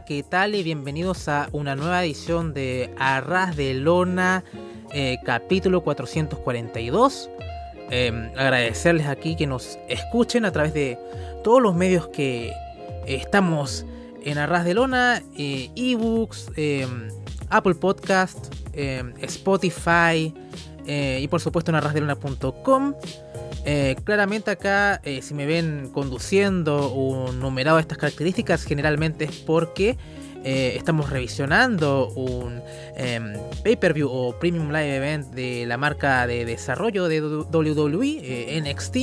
¿qué tal? Y bienvenidos a una nueva edición de Arras de Lona, eh, capítulo 442. Em, agradecerles aquí que nos escuchen a través de todos los medios que eh, estamos en Arras de Lona, eh, ebooks, em, Apple Podcast, em, Spotify y por supuesto en arrasdelona.com. Eh, claramente acá, eh, si me ven conduciendo un numerado de estas características, generalmente es porque eh, estamos revisionando un em, pay-per-view o premium live event de la marca de desarrollo de WWE, NXT,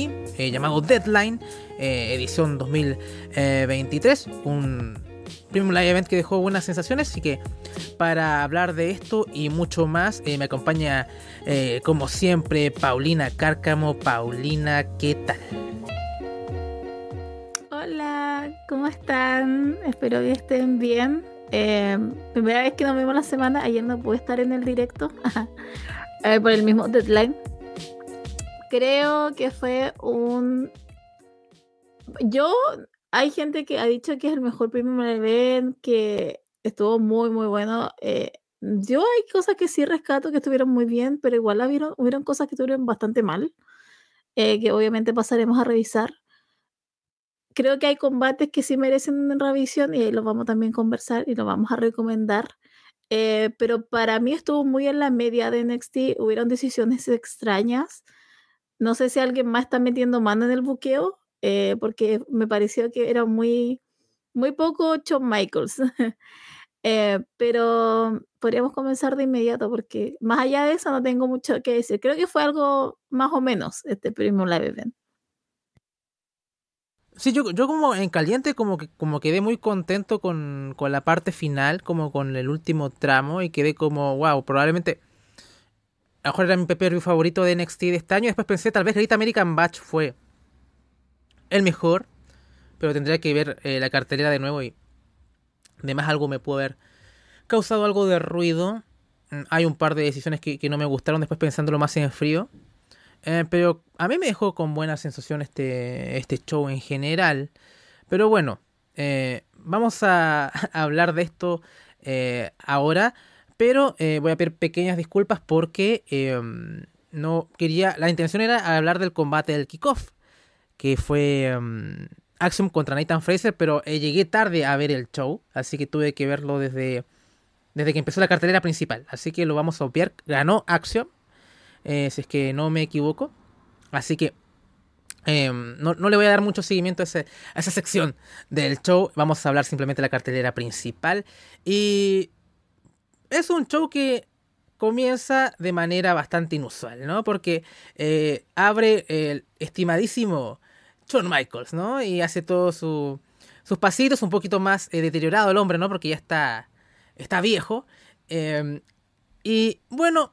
llamado Deadline, edición 2023, un Premium Live Event que dejó buenas sensaciones. Así que para hablar de esto y mucho más, eh, me acompaña eh, como siempre Paulina Cárcamo. Paulina, ¿qué tal? Hola, ¿cómo están? Espero que estén bien. Eh, primera vez que nos vemos la semana, ayer no pude estar en el directo por el mismo deadline. Creo que fue un yo hay gente que ha dicho que es el mejor primer event, que estuvo muy, muy bueno. Eh, yo hay cosas que sí rescato que estuvieron muy bien, pero igual hubieron, cosas que estuvieron bastante mal, eh, que obviamente pasaremos a revisar. Creo que hay combates que sí merecen revisión y ahí los vamos también a conversar y los vamos a recomendar. Eh, pero para mí estuvo muy en la media de NXT, hubieron decisiones extrañas. No sé si alguien más está metiendo mano en el buqueo, eh, porque me pareció que era muy, muy poco Shawn Michaels. Eh, pero podríamos comenzar de inmediato porque más allá de eso no tengo mucho que decir. Creo que fue algo más o menos este Primo Live Event. Sí, yo, como en caliente como que como quedé muy contento con, la parte final, como con el último tramo y quedé como, wow, probablemente a lo mejor era mi review favorito de NXT de este año. Después pensé, tal vez Great American Batch fue el mejor, pero tendría que ver eh, la cartelera de nuevo y más algo me pudo haber causado algo de ruido. Mm, hay un par de decisiones que, no me gustaron después pensándolo más en frío. Eh, pero a mí me dejó con buena sensación este, este show en general. Pero bueno, eh, vamos a, hablar de esto ahora. Pero voy a pedir pequeñas disculpas porque em, no quería. La intención era hablar del combate del kickoff que fue em, Axiom contra Nathan Fraser, pero eh, llegué tarde a ver el show, así que tuve que verlo desde, desde que empezó la cartelera principal, así que lo vamos a obviar. Ganó Axiom, eh, si es que no me equivoco, así que em, no, le voy a dar mucho seguimiento a, esa sección del show, vamos a hablar simplemente de la cartelera principal y es un show que comienza de manera bastante inusual, ¿no? Porque eh, abre el estimadísimo Shawn Michaels, ¿no? Y hace todos sus pasitos, un poquito más eh, deteriorado el hombre, ¿no? Porque ya está, está viejo. Em, y bueno,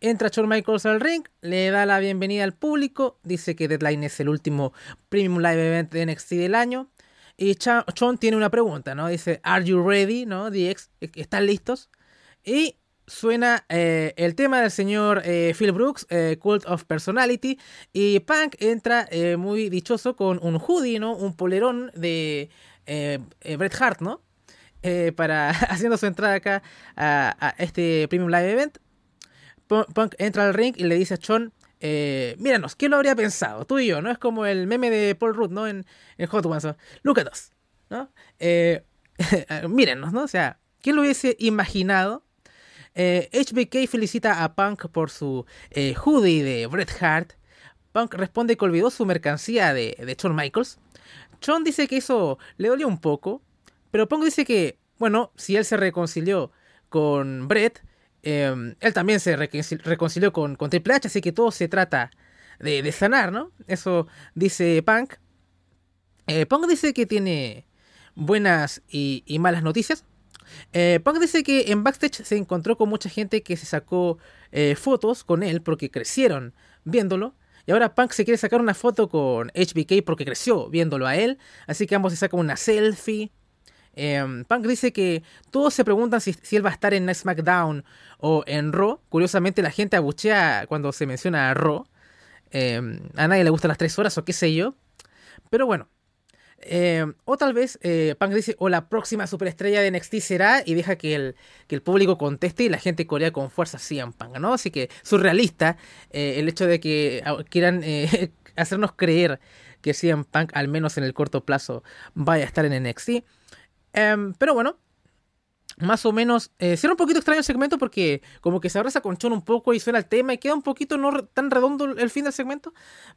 entra Shawn Michaels al ring, le da la bienvenida al público, dice que Deadline es el último Premium Live Event de NXT del año. Y Sean tiene una pregunta, ¿no? Dice, ¿Are you ready? ¿No? DX, ¿están listos? Y suena eh, el tema del señor eh, Phil Brooks, eh, Cult of Personality, y Punk entra muy dichoso con un hoodie, ¿no? Un polerón de Bret Hart, ¿no? para haciendo su entrada acá a, este Premium Live Event. Punk entra al ring y le dice a Sean, míranos, ¿quién lo habría pensado? Tú y yo, ¿no? Es como el meme de Paul Rudd, ¿no? En, Hot Ones, Look ¿no? mírenos, ¿no? O sea, ¿quién lo hubiese imaginado HBK eh, felicita a Punk por su eh, hoodie de Bret Hart. Punk responde que olvidó su mercancía de, Shawn Michaels. Shawn dice que eso le dolió un poco, pero Punk dice que, bueno, si él se reconcilió con Bret, em, él también se reconcilió con, con, Triple H, así que todo se trata de, sanar, ¿no? Eso dice Punk. Eh, Punk dice que tiene buenas y, malas noticias. Eh, Punk dice que en backstage se encontró con mucha gente que se sacó eh, fotos con él porque crecieron viéndolo. Y ahora Punk se quiere sacar una foto con HBK porque creció viéndolo a él. Así que ambos se sacan una selfie. Em, Punk dice que todos se preguntan si, él va a estar en SmackDown o en Raw. Curiosamente la gente abuchea cuando se menciona a Raw. Em, a nadie le gustan las tres horas o qué sé yo. Pero bueno, eh, o tal vez eh, Punk dice, o la próxima superestrella de NXT será, y deja que el, público conteste y la gente corea con fuerza CM Punk, ¿no? Así que surrealista eh, el hecho de que ah, quieran eh, hacernos creer que CM Punk, al menos en el corto plazo, vaya a estar en NXT. Em, pero bueno, más o menos. Eh, un poquito extraño el segmento porque como que se abraza con un poco y suena el tema y queda un poquito no tan redondo el fin del segmento.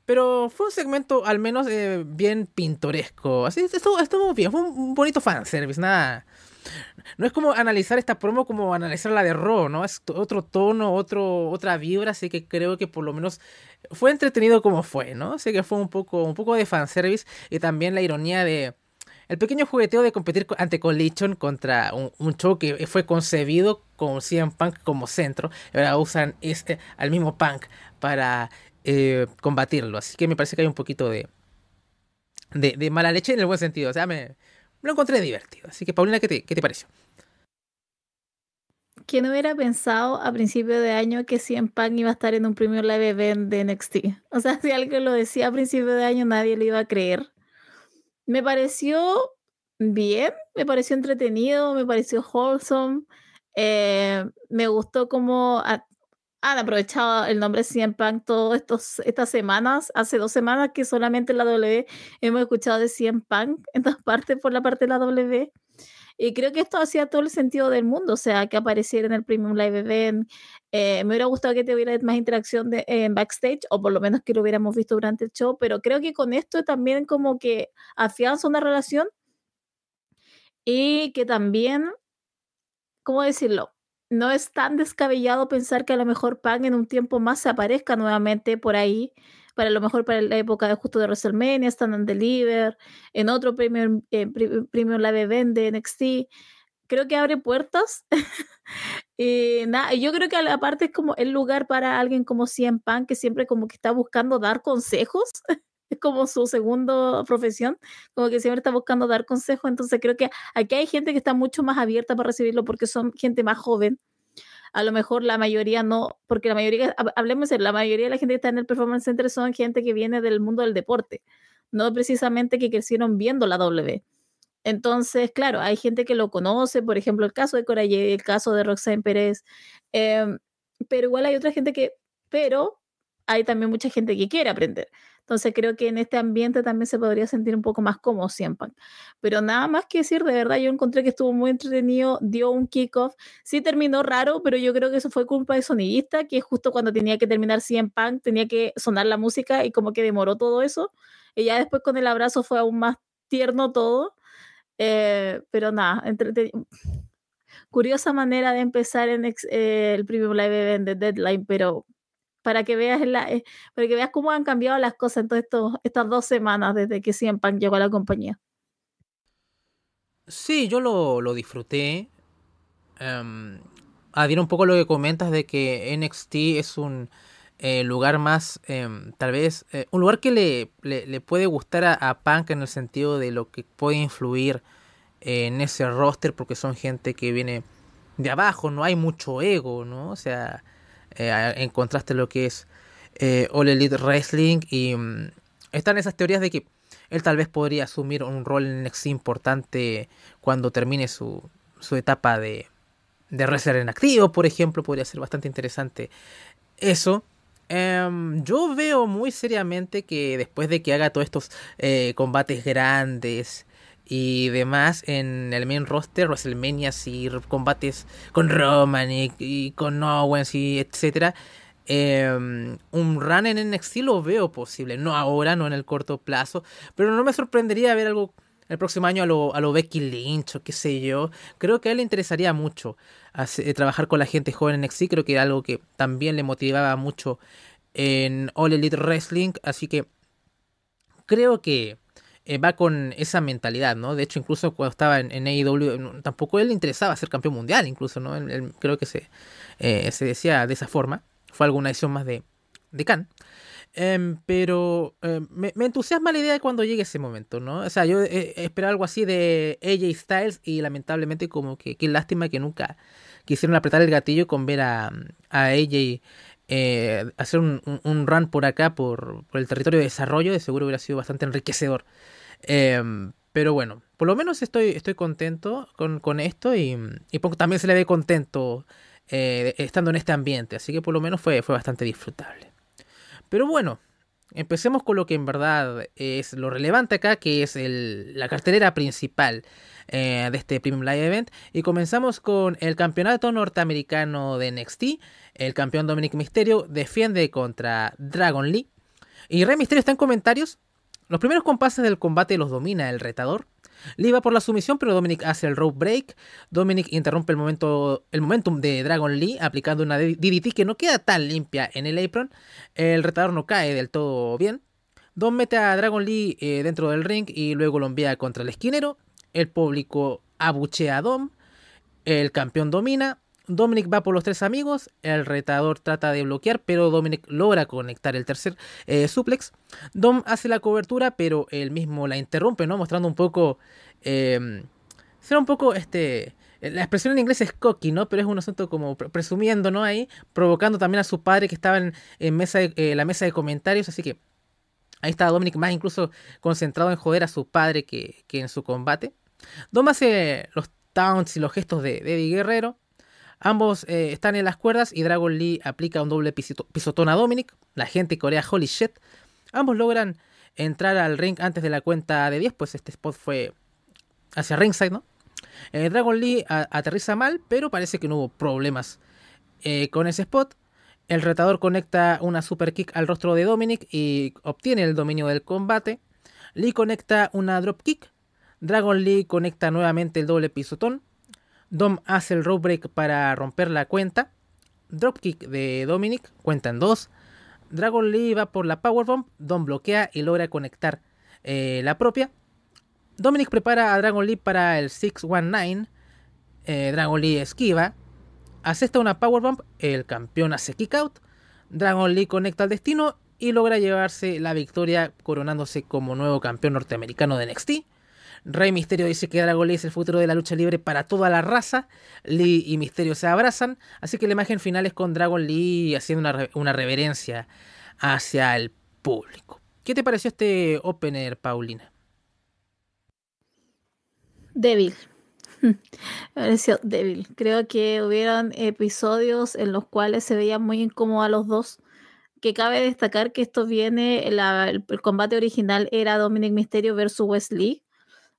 Pero fue un segmento al menos eh, bien pintoresco. Así estuvo, estuvo bien, fue un bonito fanservice, nada. No es como analizar esta promo como analizar la de ro ¿no? Es otro tono, otro, otra vibra, así que creo que por lo menos fue entretenido como fue, ¿no? Así que fue un poco, un poco de fanservice y también la ironía de el pequeño jugueteo de competir ante Collision contra un, show que fue concebido con CM Punk como centro. Ahora usan este, al mismo Punk para eh, combatirlo. Así que me parece que hay un poquito de, de, mala leche en el buen sentido. O sea, me, lo encontré divertido. Así que, Paulina, ¿qué te, qué te pareció? ¿Quién hubiera pensado a principio de año que CM Punk iba a estar en un primer live event de NXT? O sea, si alguien lo decía a principio de año, nadie lo iba a creer me pareció bien, me pareció entretenido, me pareció wholesome, eh, me gustó como han aprovechado el nombre Cien Punk todas estas semanas, hace dos semanas que solamente en la W hemos escuchado de Cien Punk en todas partes por la parte de la W. Y creo que esto hacía todo el sentido del mundo, o sea, que apareciera en el Premium Live Event. Eh, me hubiera gustado que te hubiera más interacción en backstage, o por lo menos que lo hubiéramos visto durante el show, pero creo que con esto también como que afianza una relación y que también, ¿cómo decirlo? No es tan descabellado pensar que a lo mejor Pan en un tiempo más se aparezca nuevamente por ahí para lo mejor para la época de justo de WrestleMania, están and Deliver, en otro eh, Premium eh, premio Live Event de NXT. Creo que abre puertas. y nada, yo creo que aparte es como el lugar para alguien como Cien Pan, que siempre como que está buscando dar consejos. es como su segunda profesión, como que siempre está buscando dar consejos, entonces creo que aquí hay gente que está mucho más abierta para recibirlo porque son gente más joven, a lo mejor la mayoría no, porque la mayoría, hablemos de la mayoría de la gente que está en el Performance Center son gente que viene del mundo del deporte, no precisamente que crecieron viendo la W. Entonces, claro, hay gente que lo conoce, por ejemplo, el caso de y el caso de Roxanne Pérez, em, pero igual hay otra gente que, pero hay también mucha gente que quiere aprender. Entonces creo que en este ambiente también se podría sentir un poco más cómodo Siempre, Punk. Pero nada más que decir, de verdad yo encontré que estuvo muy entretenido, dio un kickoff, sí terminó raro, pero yo creo que eso fue culpa de sonidista, que justo cuando tenía que terminar 100 Punk tenía que sonar la música y como que demoró todo eso. Y ya después con el abrazo fue aún más tierno todo. Eh, pero nada, curiosa manera de empezar en eh, el Premium Live Event de Deadline, pero para que veas la, eh, para que veas cómo han cambiado las cosas en todas estas dos semanas desde que CM Punk llegó a la compañía. Sí, yo lo, disfruté. Um, un poco lo que comentas de que NXT es un eh, lugar más, em, tal vez, eh, un lugar que le, le, puede gustar a, a, Punk en el sentido de lo que puede influir en ese roster porque son gente que viene de abajo, no hay mucho ego, ¿no? O sea, eh, en contraste lo que es eh, All Elite Wrestling. Y mm, están esas teorías de que él tal vez podría asumir un rol en importante cuando termine su, etapa de, de wrestler en activo, por ejemplo. Podría ser bastante interesante eso. Em, yo veo muy seriamente que después de que haga todos estos eh, combates grandes y demás en el main roster, WrestleMania y combates con Roman y, con Owens y etcétera. Em, un run en NXT lo veo posible, no ahora, no en el corto plazo, pero no me sorprendería ver algo el próximo año a lo, a lo Becky Lynch o qué sé yo. Creo que a él le interesaría mucho eh, trabajar con la gente joven en NXT, creo que era algo que también le motivaba mucho en All Elite Wrestling, así que creo que eh, va con esa mentalidad, ¿no? De hecho, incluso cuando estaba en, AEW, tampoco él le interesaba ser campeón mundial, incluso, ¿no? creo que se, eh, se decía de esa forma. Fue alguna edición más de, de Khan. Em, pero em, me, entusiasma la idea de cuando llegue ese momento, ¿no? O sea, yo eh, esperaba algo así de AJ Styles y lamentablemente como que qué lástima que nunca quisieron apretar el gatillo con ver a, a AJ hacer un, run por acá, por, por, el territorio de desarrollo, de seguro hubiera sido bastante enriquecedor. Em, pero bueno, por lo menos estoy, estoy contento con, esto y, y, también se le ve contento eh, estando en este ambiente, así que por lo menos fue, fue bastante disfrutable. Pero bueno, empecemos con lo que en verdad es lo relevante acá, que es el, la cartelera principal eh, de este Premium Live Event. Y comenzamos con el campeonato norteamericano de NXT. El campeón Dominic Mysterio defiende contra Dragon Lee. Y Rey Mysterio está en comentarios los primeros compases del combate los domina el retador. Lee va por la sumisión, pero Dominic hace el rope break. Dominic interrumpe el, momento, el momentum de Dragon Lee aplicando una DDT que no queda tan limpia en el apron. El retador no cae del todo bien. Dom mete a Dragon Lee eh, dentro del ring y luego lo envía contra el esquinero. El público abuchea a Dom. El campeón domina. Dominic va por los tres amigos, el retador trata de bloquear, pero Dominic logra conectar el tercer eh, suplex. Dom hace la cobertura, pero él mismo la interrumpe, ¿no? Mostrando un poco... Em, será un poco este... La expresión en inglés es cocky, ¿no? Pero es un asunto como presumiendo, ¿no? Ahí, provocando también a su padre que estaba en, mesa eh, la mesa de comentarios, así que ahí está Dominic más incluso concentrado en joder a su padre que, en su combate. Dom hace los taunts y los gestos de Eddie Guerrero. Ambos eh, están en las cuerdas y Dragon Lee aplica un doble pisotón a Dominic. La gente corea holy shit. Ambos logran entrar al ring antes de la cuenta de 10, pues este spot fue hacia ringside, ¿no? Eh, Dragon Lee aterriza mal, pero parece que no hubo problemas eh, con ese spot. El retador conecta una super kick al rostro de Dominic y obtiene el dominio del combate. Lee conecta una drop kick. Dragon Lee conecta nuevamente el doble pisotón. Dom hace el rope break para romper la cuenta. Dropkick de Dominic, cuenta en dos. Dragon Lee va por la Powerbomb. Dom bloquea y logra conectar eh, la propia. Dominic prepara a Dragon Lee para el 619. Eh, Dragon Lee esquiva. Asesta una Powerbomb. El campeón hace kick out. Dragon Lee conecta al destino y logra llevarse la victoria coronándose como nuevo campeón norteamericano de NXT. Rey Misterio dice que Dragon Lee es el futuro de la lucha libre para toda la raza. Lee y Misterio se abrazan. Así que la imagen final es con Dragon Lee haciendo una, reverencia hacia el público. ¿Qué te pareció este opener, Paulina? Débil. Me pareció débil. Creo que hubieron episodios en los cuales se veían muy incómodos a los dos que cabe destacar que esto viene, el, combate original era Dominic Mysterio versus Wesley,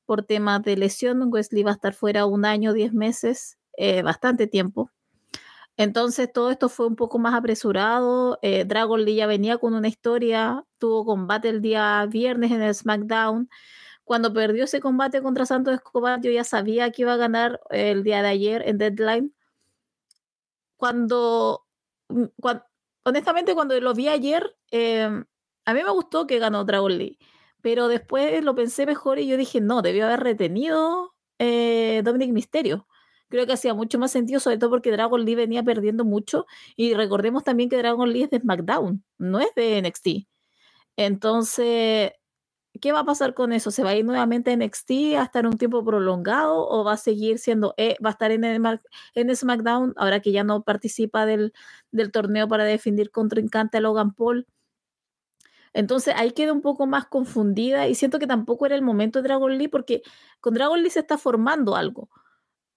por temas de lesión. Wesley va a estar fuera un año, diez meses, eh, bastante tiempo. Entonces todo esto fue un poco más apresurado. Eh, Dragon Lee ya venía con una historia, tuvo combate el día viernes en el SmackDown. Cuando perdió ese combate contra Santos Escobar, yo ya sabía que iba a ganar eh, el día de ayer en Deadline. Cuando, mm, honestamente, cuando lo vi ayer, a mí me gustó que ganó Dragon Lee. Pero después lo pensé mejor y yo dije, no, debió haber retenido eh, Dominic Misterio. Creo que hacía mucho más sentido, sobre todo porque Dragon Lee venía perdiendo mucho. Y recordemos también que Dragon Lee es de SmackDown, no es de NXT. Entonces, ¿qué va a pasar con eso? ¿Se va a ir nuevamente a NXT hasta estar un tiempo prolongado o va a seguir siendo, eh, va a estar en, el, SmackDown ahora que ya no participa del, torneo para definir contra a Logan Paul? Entonces ahí quedé un poco más confundida y siento que tampoco era el momento de Dragon Lee porque con Dragon Lee se está formando algo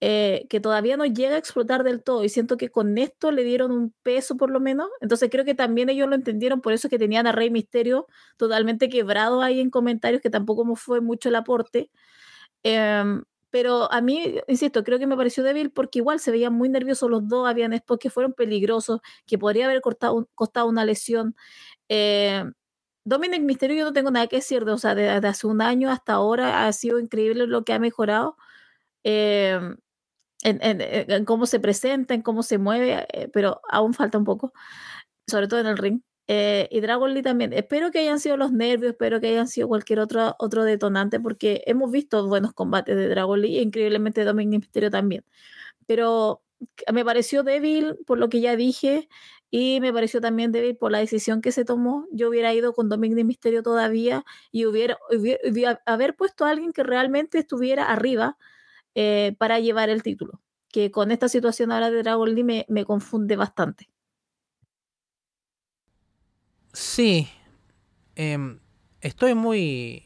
eh, que todavía no llega a explotar del todo y siento que con esto le dieron un peso por lo menos. Entonces creo que también ellos lo entendieron, por eso que tenían a Rey Misterio totalmente quebrado ahí en comentarios que tampoco fue mucho el aporte. Em, pero a mí, insisto, creo que me pareció débil porque igual se veían muy nerviosos los dos, habían spots que fueron peligrosos, que podría haber costado una lesión. Em, Dominic Misterio yo no tengo nada que decir, o sea, desde hace un año hasta ahora ha sido increíble lo que ha mejorado. Em, en, cómo se presenta, en cómo se mueve, eh, pero aún falta un poco, sobre todo en el ring. Eh, y Dragon Lee también. Espero que hayan sido los nervios, espero que hayan sido cualquier otro, otro detonante, porque hemos visto buenos combates de Dragon Lee, e increíblemente Dominic Mysterio también. Pero me pareció débil, por lo que ya dije, y me pareció también débil por la decisión que se tomó. Yo hubiera ido con Dominic de Misterio todavía y hubiera, haber puesto a alguien que realmente estuviera arriba eh, para llevar el título. Que con esta situación ahora de Dragon Lee me, confunde bastante. Sí. Em, estoy muy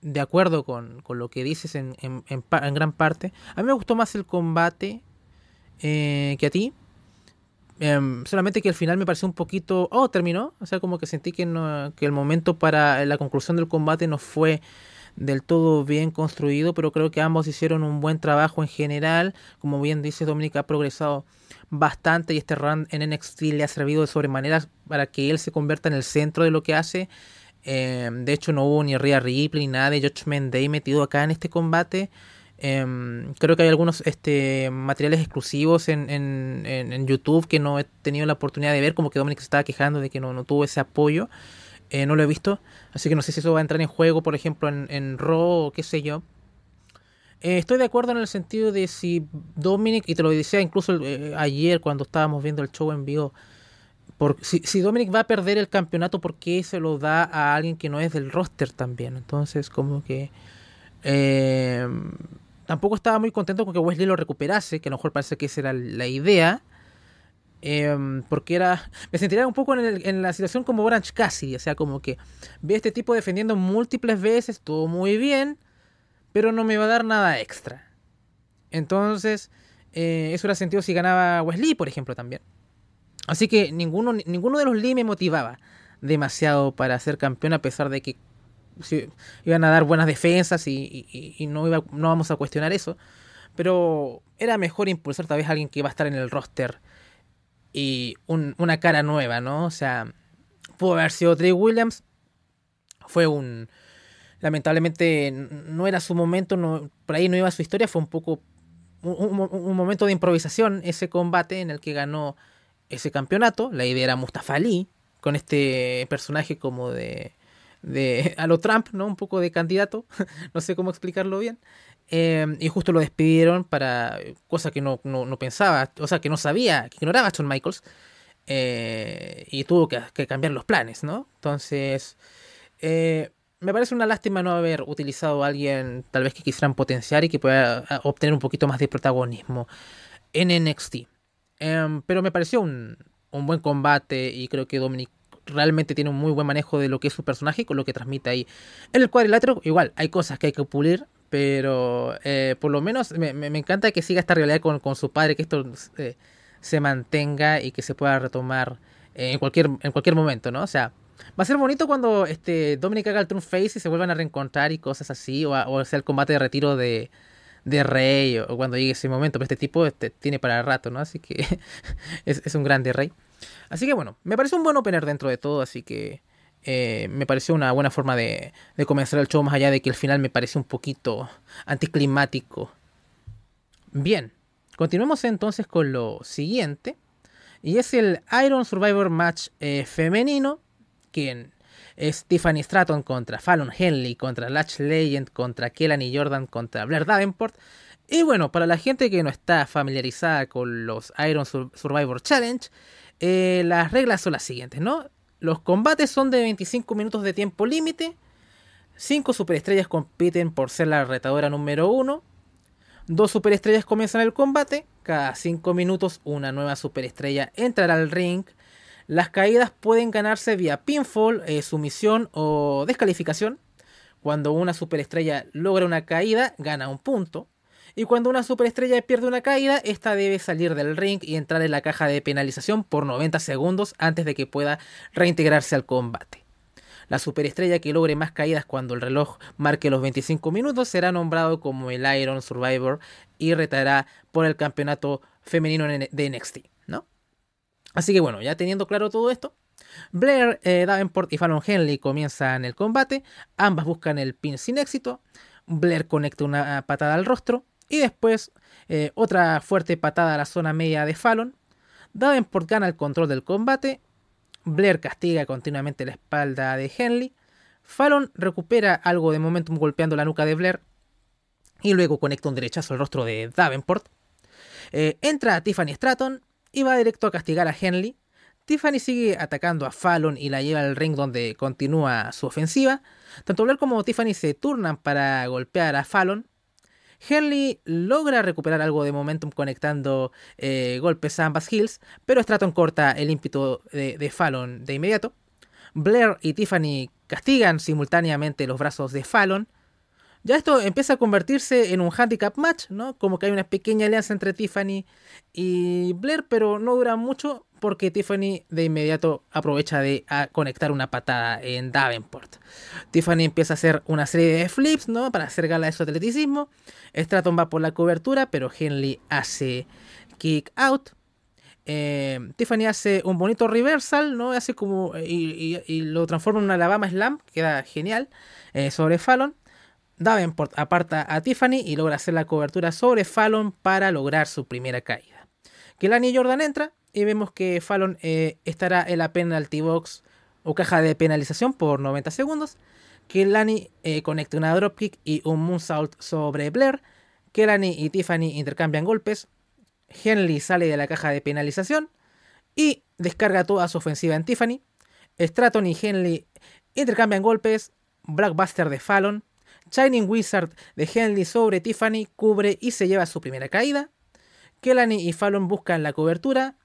de acuerdo con, lo que dices en, en, en, gran parte. A mí me gustó más el combate eh, que a ti Em, solamente que al final me pareció un poquito, oh, terminó. O sea, como que sentí que, no, que el momento para la conclusión del combate no fue del todo bien construido, pero creo que ambos hicieron un buen trabajo en general. Como bien dice dominic ha progresado bastante y este run en NXT le ha servido de sobremanera para que él se convierta en el centro de lo que hace. Em, de hecho, no hubo ni Rhea Ripley ni nada de George Day metido acá en este combate. Em, creo que hay algunos este, materiales exclusivos en, YouTube que no he tenido la oportunidad de ver, como que Dominic se estaba quejando de que no, tuvo ese apoyo. Eh, no lo he visto, así que no sé si eso va a entrar en juego, por ejemplo, en, en Raw o qué sé yo. Eh, estoy de acuerdo en el sentido de si Dominic, y te lo decía incluso eh, ayer cuando estábamos viendo el show en vivo, si, si, Dominic va a perder el campeonato, ¿por qué se lo da a alguien que no es del roster también? Entonces, como que... Eh, tampoco estaba muy contento con que Wesley lo recuperase, que a lo mejor parece que esa era la idea. Em, porque era. Me sentiría un poco en, la situación como Branch Cassidy. O sea, como que ve a este tipo defendiendo múltiples veces, todo muy bien, pero no me va a dar nada extra. Entonces, eh, eso era sentido si ganaba Wesley, por ejemplo, también. Así que ninguno, ninguno de los Lee me motivaba demasiado para ser campeón, a pesar de que iban a dar buenas defensas y, no, vamos a cuestionar eso. Pero era mejor impulsar tal vez a alguien que iba a estar en el roster y una cara nueva, ¿no? O sea, pudo haber sido Drake Williams. Fue un... Lamentablemente no era su momento, por ahí no iba su historia, fue un poco un, momento de improvisación ese combate en el que ganó ese campeonato. La idea era Mustafa con este personaje como de de a lo Trump, ¿no? Un poco de candidato, no sé cómo explicarlo bien. Em, y justo lo despidieron para cosa que no, pensaba, o sea, que no sabía, que ignoraba a John Michaels. Eh, y tuvo que, cambiar los planes, ¿no? Entonces, eh, me parece una lástima no haber utilizado a alguien tal vez que quisieran potenciar y que pueda obtener un poquito más de protagonismo en NXT. Em, pero me pareció un, un buen combate y creo que Dominic realmente tiene un muy buen manejo de lo que es su personaje con lo que transmite ahí. En el cuadrilátero, igual, hay cosas que hay que pulir, pero eh, por lo menos me, me, encanta que siga esta realidad con, su padre, que esto eh, se mantenga y que se pueda retomar eh, en, cualquier, en cualquier momento, ¿no? O sea, va a ser bonito cuando este, Dominic haga el Trump Face y se vuelvan a reencontrar y cosas así, o, o sea, el combate de retiro de, Rey, o, cuando llegue ese momento, pero este tipo este, tiene para el rato, ¿no? Así que es, es un grande Rey. Así que bueno, me pareció un buen opener dentro de todo, así que eh, me pareció una buena forma de, comenzar el show, más allá de que el final me parece un poquito anticlimático. Bien, continuemos entonces con lo siguiente, y es el Iron Survivor Match femenino, eh, femenino, quien Tiffany Stratton contra Fallon Henley, contra Latch Legend, contra y Jordan, contra Blair Davenport. Y bueno, para la gente que no está familiarizada con los Iron Survivor Challenge, eh, las reglas son las siguientes, ¿no? Los combates son de 25 minutos de tiempo límite. 5 superestrellas compiten por ser la retadora número 1. Dos superestrellas comienzan el combate. Cada 5 minutos una nueva superestrella entrará al ring. Las caídas pueden ganarse vía pinfall, eh, sumisión o descalificación. Cuando una superestrella logra una caída, gana un punto. Y cuando una superestrella pierde una caída, esta debe salir del ring y entrar en la caja de penalización por 90 segundos antes de que pueda reintegrarse al combate. La superestrella que logre más caídas cuando el reloj marque los 25 minutos será nombrado como el Iron Survivor y retará por el campeonato femenino de NXT, ¿no? Así que bueno, ya teniendo claro todo esto, Blair, eh, Davenport y Fallon Henley comienzan el combate, ambas buscan el pin sin éxito, Blair conecta una patada al rostro, y después eh, otra fuerte patada a la zona media de Fallon. Davenport gana el control del combate. Blair castiga continuamente la espalda de Henley. Fallon recupera algo de momentum golpeando la nuca de Blair. Y luego conecta un derechazo al rostro de Davenport. Eh, entra Tiffany Stratton y va directo a castigar a Henley. Tiffany sigue atacando a Fallon y la lleva al ring donde continúa su ofensiva. Tanto Blair como Tiffany se turnan para golpear a Fallon. Henley logra recuperar algo de momentum conectando eh, golpes a ambas Hills, pero Stratton corta el ímpetu de Fallon de inmediato. Blair y Tiffany castigan simultáneamente los brazos de Fallon, ya esto empieza a convertirse en un handicap match, ¿no? Como que hay una pequeña alianza entre Tiffany y Blair, pero no dura mucho porque Tiffany de inmediato aprovecha de ah, conectar una patada en Davenport. Tiffany empieza a hacer una serie de flips, ¿no? Para hacer gala de su atleticismo. Stratton va por la cobertura, pero Henley hace kick out. Eh, Tiffany hace un bonito reversal, ¿no? Hace como. Eh, y, lo transforma en una Alabama Slam, queda genial. Eh, sobre Fallon. Davenport aparta a Tiffany y logra hacer la cobertura sobre Fallon para lograr su primera caída. Kelani Jordan entra y vemos que Fallon eh, estará en la penalty box o caja de penalización por 90 segundos. Kelani eh, conecta una dropkick y un moonsault sobre Blair. Kelani y Tiffany intercambian golpes. Henley sale de la caja de penalización y descarga toda su ofensiva en Tiffany. Stratton y Henley intercambian golpes. Blackbuster de Fallon. Shining Wizard de Henley sobre Tiffany cubre y se lleva su primera caída. Kelani y Fallon buscan la cobertura.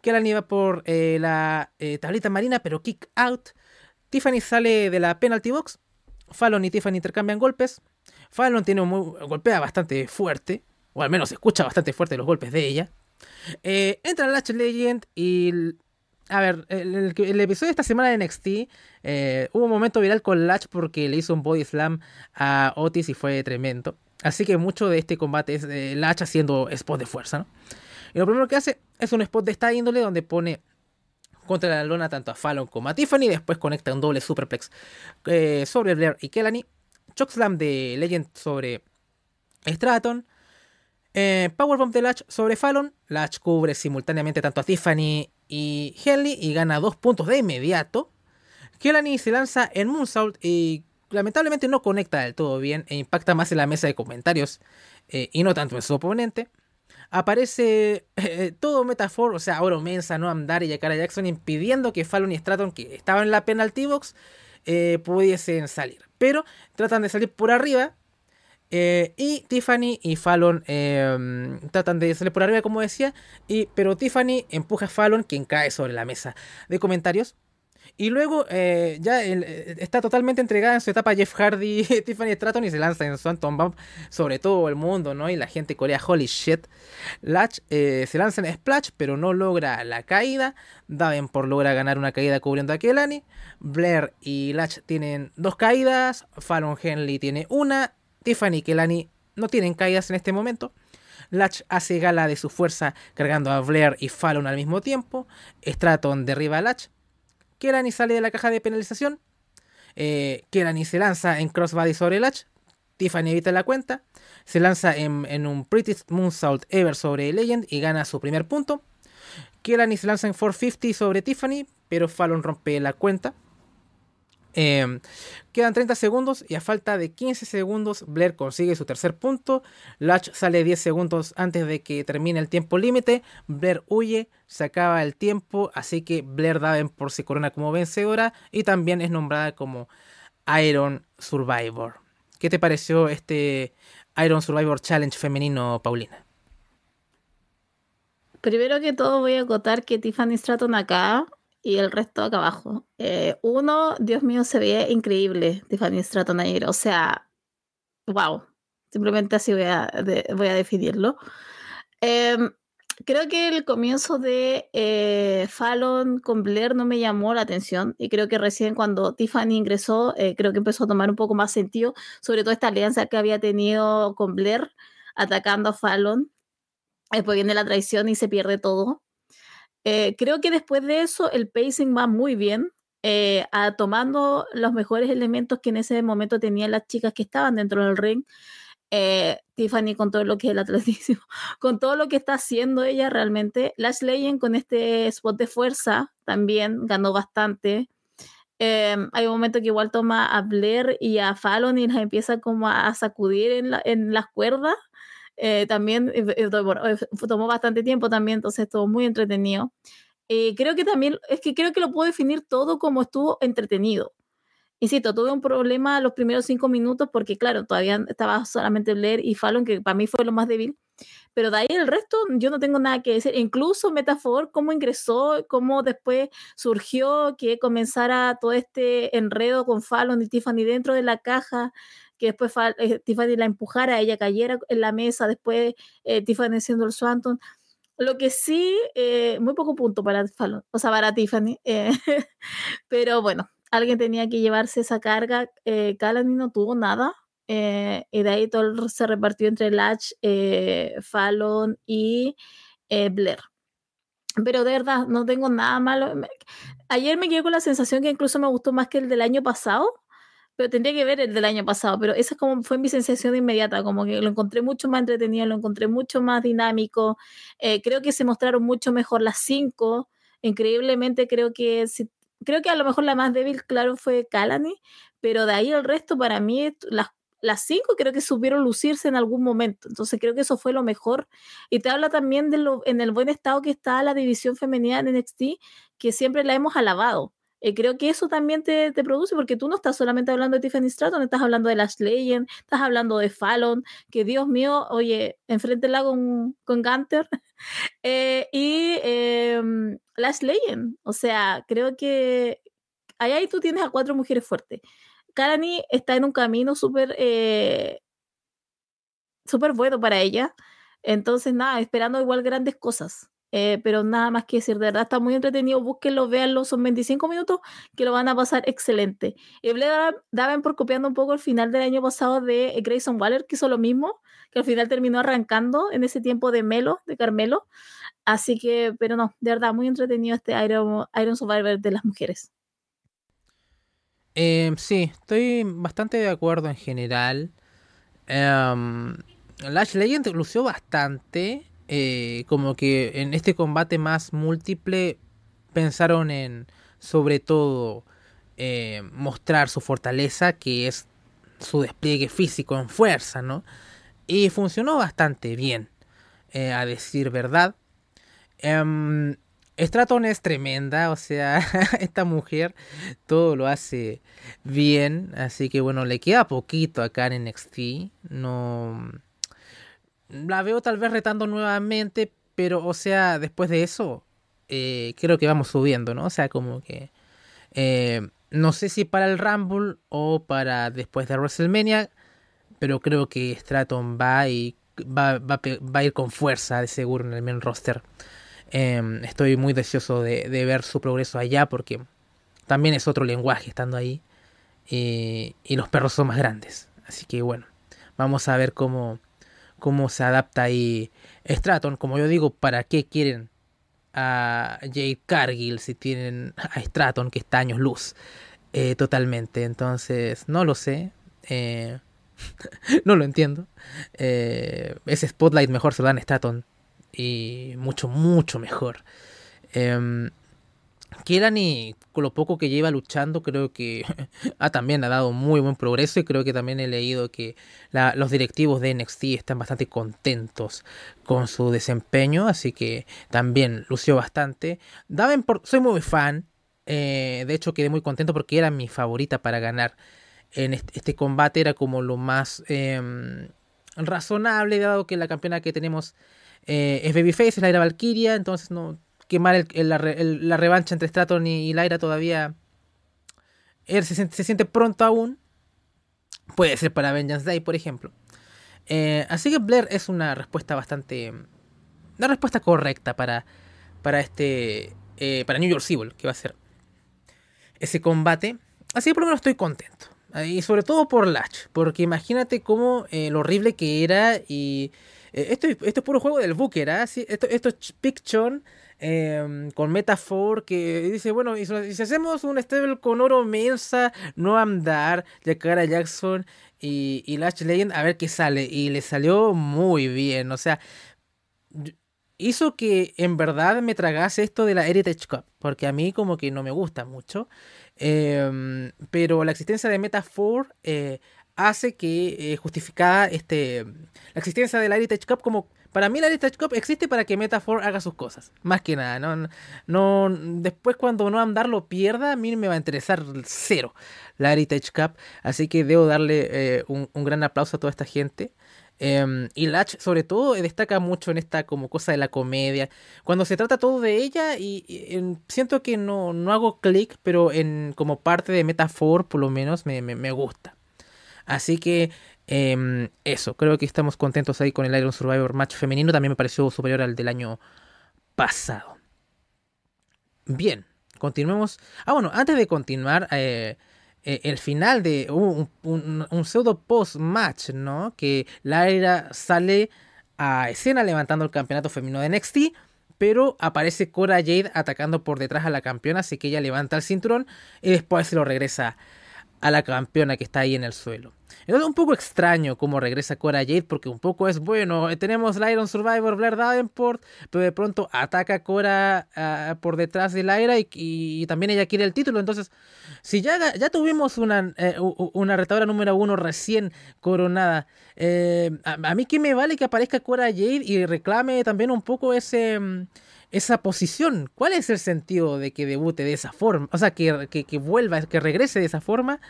Kelani va por eh, la eh, tablita marina, pero kick out. Tiffany sale de la penalty box. Fallon y Tiffany intercambian golpes. Fallon tiene golpea bastante fuerte, o al menos escucha bastante fuerte los golpes de ella. Eh, entra Lash Legend y a ver, el, episodio de esta semana de NXT eh, hubo un momento viral con Latch porque le hizo un body slam a Otis y fue tremendo. Así que mucho de este combate es Latch haciendo spot de fuerza, ¿no? Y lo primero que hace es un spot de esta índole donde pone contra la lona tanto a Fallon como a Tiffany. Después conecta un doble superplex eh, sobre Blair y Kellany. Chokeslam de Legend sobre Straton. Eh, Powerbomb de Latch sobre Fallon. Latch cubre simultáneamente tanto a Tiffany y Henley y gana dos puntos de inmediato. Kelani se lanza en Moonsault y lamentablemente no conecta del todo bien e impacta más en la mesa de comentarios eh, y no tanto en su oponente. Aparece eh, todo Metafor, o sea, Oro Mensa, no Andar y a Jackson impidiendo que Fallon y Stratton, que estaban en la penalty box, pudiesen salir. Pero tratan de salir por arriba, eh, y Tiffany y Fallon em, tratan de salir por arriba, como decía, y, pero Tiffany empuja a Fallon, quien cae sobre la mesa de comentarios. Y luego eh, ya eh, está totalmente entregada en su etapa Jeff Hardy, Tiffany Stratton y se lanza en Swanton Bump sobre todo el mundo, ¿no? Y la gente corea, holy shit. Latch se lanza en Splash, pero no logra la caída. Davenport logra ganar una caída cubriendo a Kelani. Blair y Latch tienen dos caídas. Fallon Henley tiene una. Tiffany y Kelani no tienen caídas en este momento. Latch hace gala de su fuerza cargando a Blair y Fallon al mismo tiempo. Straton derriba a Latch. Kelani sale de la caja de penalización. Eh, Kelani se lanza en crossbody sobre Latch. Tiffany evita la cuenta. Se lanza en, en un Prettiest Moonsault ever sobre Legend y gana su primer punto. Kelani se lanza en 450 sobre Tiffany, pero Fallon rompe la cuenta. Em, quedan 30 segundos y a falta de 15 segundos Blair consigue su tercer punto. Latch sale 10 segundos antes de que termine el tiempo límite. Blair huye, se acaba el tiempo, así que Blair da por si corona como vencedora y también es nombrada como Iron Survivor. ¿Qué te pareció este Iron Survivor Challenge femenino, Paulina? Primero que todo voy a acotar que Tiffany Stratton acá y el resto acá abajo. Eh, uno, Dios mío, se ve increíble, Tiffany Stratton O sea, wow. Simplemente así voy a, voy a definirlo. Em, creo que el comienzo de eh, Fallon con Blair no me llamó la atención y creo que recién cuando Tiffany ingresó, eh, creo que empezó a tomar un poco más sentido, sobre todo esta alianza que había tenido con Blair atacando a Fallon. Después viene la traición y se pierde todo. Eh, creo que después de eso el pacing va muy bien, eh, tomando los mejores elementos que en ese momento tenían las chicas que estaban dentro del ring. Eh, Tiffany con todo lo que es el atletismo, con todo lo que está haciendo ella realmente. Lash Legend con este spot de fuerza también ganó bastante. hay un momento que igual toma a Blair y a Fallon y las empieza como a, sacudir en, en las cuerdas eh, también, eh, eh, tomó bastante tiempo también, entonces estuvo muy entretenido. creo que también, es que creo que lo puedo definir todo como estuvo entretenido. Insisto, tuve un problema los primeros cinco minutos porque, claro, todavía estaba solamente Blair y Fallon, que para mí fue lo más débil. Pero de ahí el resto yo no tengo nada que decir. Incluso Metafor, cómo ingresó, cómo después surgió que comenzara todo este enredo con Fallon y Tiffany dentro de la caja, que después eh, Tiffany la empujara, ella cayera en la mesa, después eh, Tiffany siendo el Swanton. Lo que sí, eh, muy poco punto para Fallon, o sea, para Tiffany, pero bueno, alguien tenía que llevarse esa carga, eh, y no tuvo nada, y de ahí todo se repartió entre Latch, Fallon y Blair. Pero de verdad, no tengo nada malo. Ayer me quedé con la sensación que incluso me gustó más que el del año pasado, tendría que ver el del año pasado, pero esa como fue mi sensación inmediata, como que lo encontré mucho más entretenido, lo encontré mucho más dinámico, eh, creo que se mostraron mucho mejor las cinco, increíblemente creo que, creo que a lo mejor la más débil, claro, fue Calani, pero de ahí el resto para mí, las las cinco creo que supieron lucirse en algún momento. Entonces creo que eso fue lo mejor. Y te habla también de lo, en el buen estado que está la división femenina en NXT, que siempre la hemos alabado. Eh, creo que eso también te, produce, porque tú no estás solamente hablando de Tiffany Stratton, estás hablando de Lash Legend, estás hablando de Fallon, que Dios mío, oye, enfréntela con, con Gunter, eh, y eh, em, Lash Legend, o sea, creo que ahí, ahí tú tienes a cuatro mujeres fuertes. Karani está en un camino eh, súper bueno para ella. Entonces, nada, esperando igual grandes cosas. Eh, pero nada más que decir, de verdad está muy entretenido, búsquenlo, véanlo, son 25 minutos que lo van a pasar excelente. Y daban por copiando un poco el final del año pasado de eh, Grayson Waller, que hizo lo mismo, que al final terminó arrancando en ese tiempo de Melo, de Carmelo. Así que, pero no, de verdad, muy entretenido este Iron, Iron Survivor de las mujeres. Em, sí, estoy bastante de acuerdo en general. Em, Lash Legend lució bastante. Eh, como que en este combate más múltiple pensaron en sobre todo eh, mostrar su fortaleza que es su despliegue físico en fuerza, ¿no? Y funcionó bastante bien, eh, a decir verdad. Um, Straton es tremenda, o sea, esta mujer todo lo hace bien, así que bueno, le queda poquito acá en NXT, no la veo tal vez retando nuevamente, pero o sea, después de eso, eh, creo que vamos subiendo, ¿no? O sea, como que... Eh, no sé si para el Rumble o para después de WrestleMania, pero creo que Stratton va y va, a ir con fuerza de seguro en el main roster. Em, estoy muy deseoso de, ver su progreso allá porque también es otro lenguaje estando ahí eh, y los perros son más grandes. Así que bueno, vamos a ver cómo, cómo se adapta ahí Straton. Como yo digo, ¿para qué quieren a Jade Cargill si tienen a Stratton que está años luz? Eh, totalmente. Entonces, no lo sé. Eh, no lo entiendo. Eh, ese spotlight mejor se lo dan a Y mucho, mucho mejor. Em, quieran y con lo poco que lleva luchando, creo que ah, también ha dado muy buen progreso y creo que también he leído que los directivos de NXT están bastante contentos con su desempeño, así que también lució bastante. soy muy fan, eh, de hecho quedé muy contento porque era mi favorita para ganar en este, combate, era como lo más em, razonable, dado que la campeona que tenemos eh, es Babyface, es la era Valkyria, entonces no quemar el, la, revancha entre Stratton y, Laira Lyra todavía él er, se, siente pronto aún. Puede ser para Vengeance Day, por ejemplo. Eh, así que Blair es una respuesta bastante. Una respuesta correcta para, para este. Eh, para New York Civil, que va a ser ese combate. Así que por lo menos estoy contento. Ah, y sobre todo por Latch, porque imagínate cómo eh, lo horrible que era. Y esto, esto es puro juego del Booker, era ¿ah? esto, esto es Picchon Em, con Metafor que dice, bueno, y si hacemos un stable con oro mensa, no andar, a Jackson y, y Legend, a ver qué sale. Y le salió muy bien, o sea, hizo que en verdad me tragase esto de la Heritage Cup, porque a mí como que no me gusta mucho. Em, pero la existencia de Metafor eh, hace que eh, justificada este, la existencia de la Heritage Cup como para mí la Heritage Cup existe para que Metafor haga sus cosas. Más que nada, no, no, después cuando no andar lo pierda, a mí me va a interesar cero la Heritage Cup. Así que debo darle eh, un, gran aplauso a toda esta gente. Em, y Latch, sobre todo, destaca mucho en esta como cosa de la comedia. Cuando se trata todo de ella, y, em, siento que no, hago clic, pero en como parte de Metafor, por lo menos, me, me, me gusta. Así que Em, eso, creo que estamos contentos ahí con el Iron Survivor Match femenino. También me pareció superior al del año pasado. Bien, continuemos. Ah, bueno, antes de continuar, eh, eh, el final de un, pseudo post-match, ¿no? Que Laira sale a escena levantando el campeonato femenino de NXT, pero aparece Cora Jade atacando por detrás a la campeona, así que ella levanta el cinturón y después se lo regresa a la campeona que está ahí en el suelo. Entonces, un poco extraño cómo regresa Cora Jade, porque un poco es bueno. Tenemos Iron Survivor, Blair Davenport, pero de pronto ataca Cora ah, por detrás de Lyra y, también ella quiere el título. Entonces, si ya, ya tuvimos una, eh, una retadora número uno recién coronada, eh, a, mí que me vale que aparezca Cora Jade y reclame también un poco ese. Mm, esa posición. ¿Cuál es el sentido de que debute de esa forma? O sea, que, vuelva, que regrese de esa forma.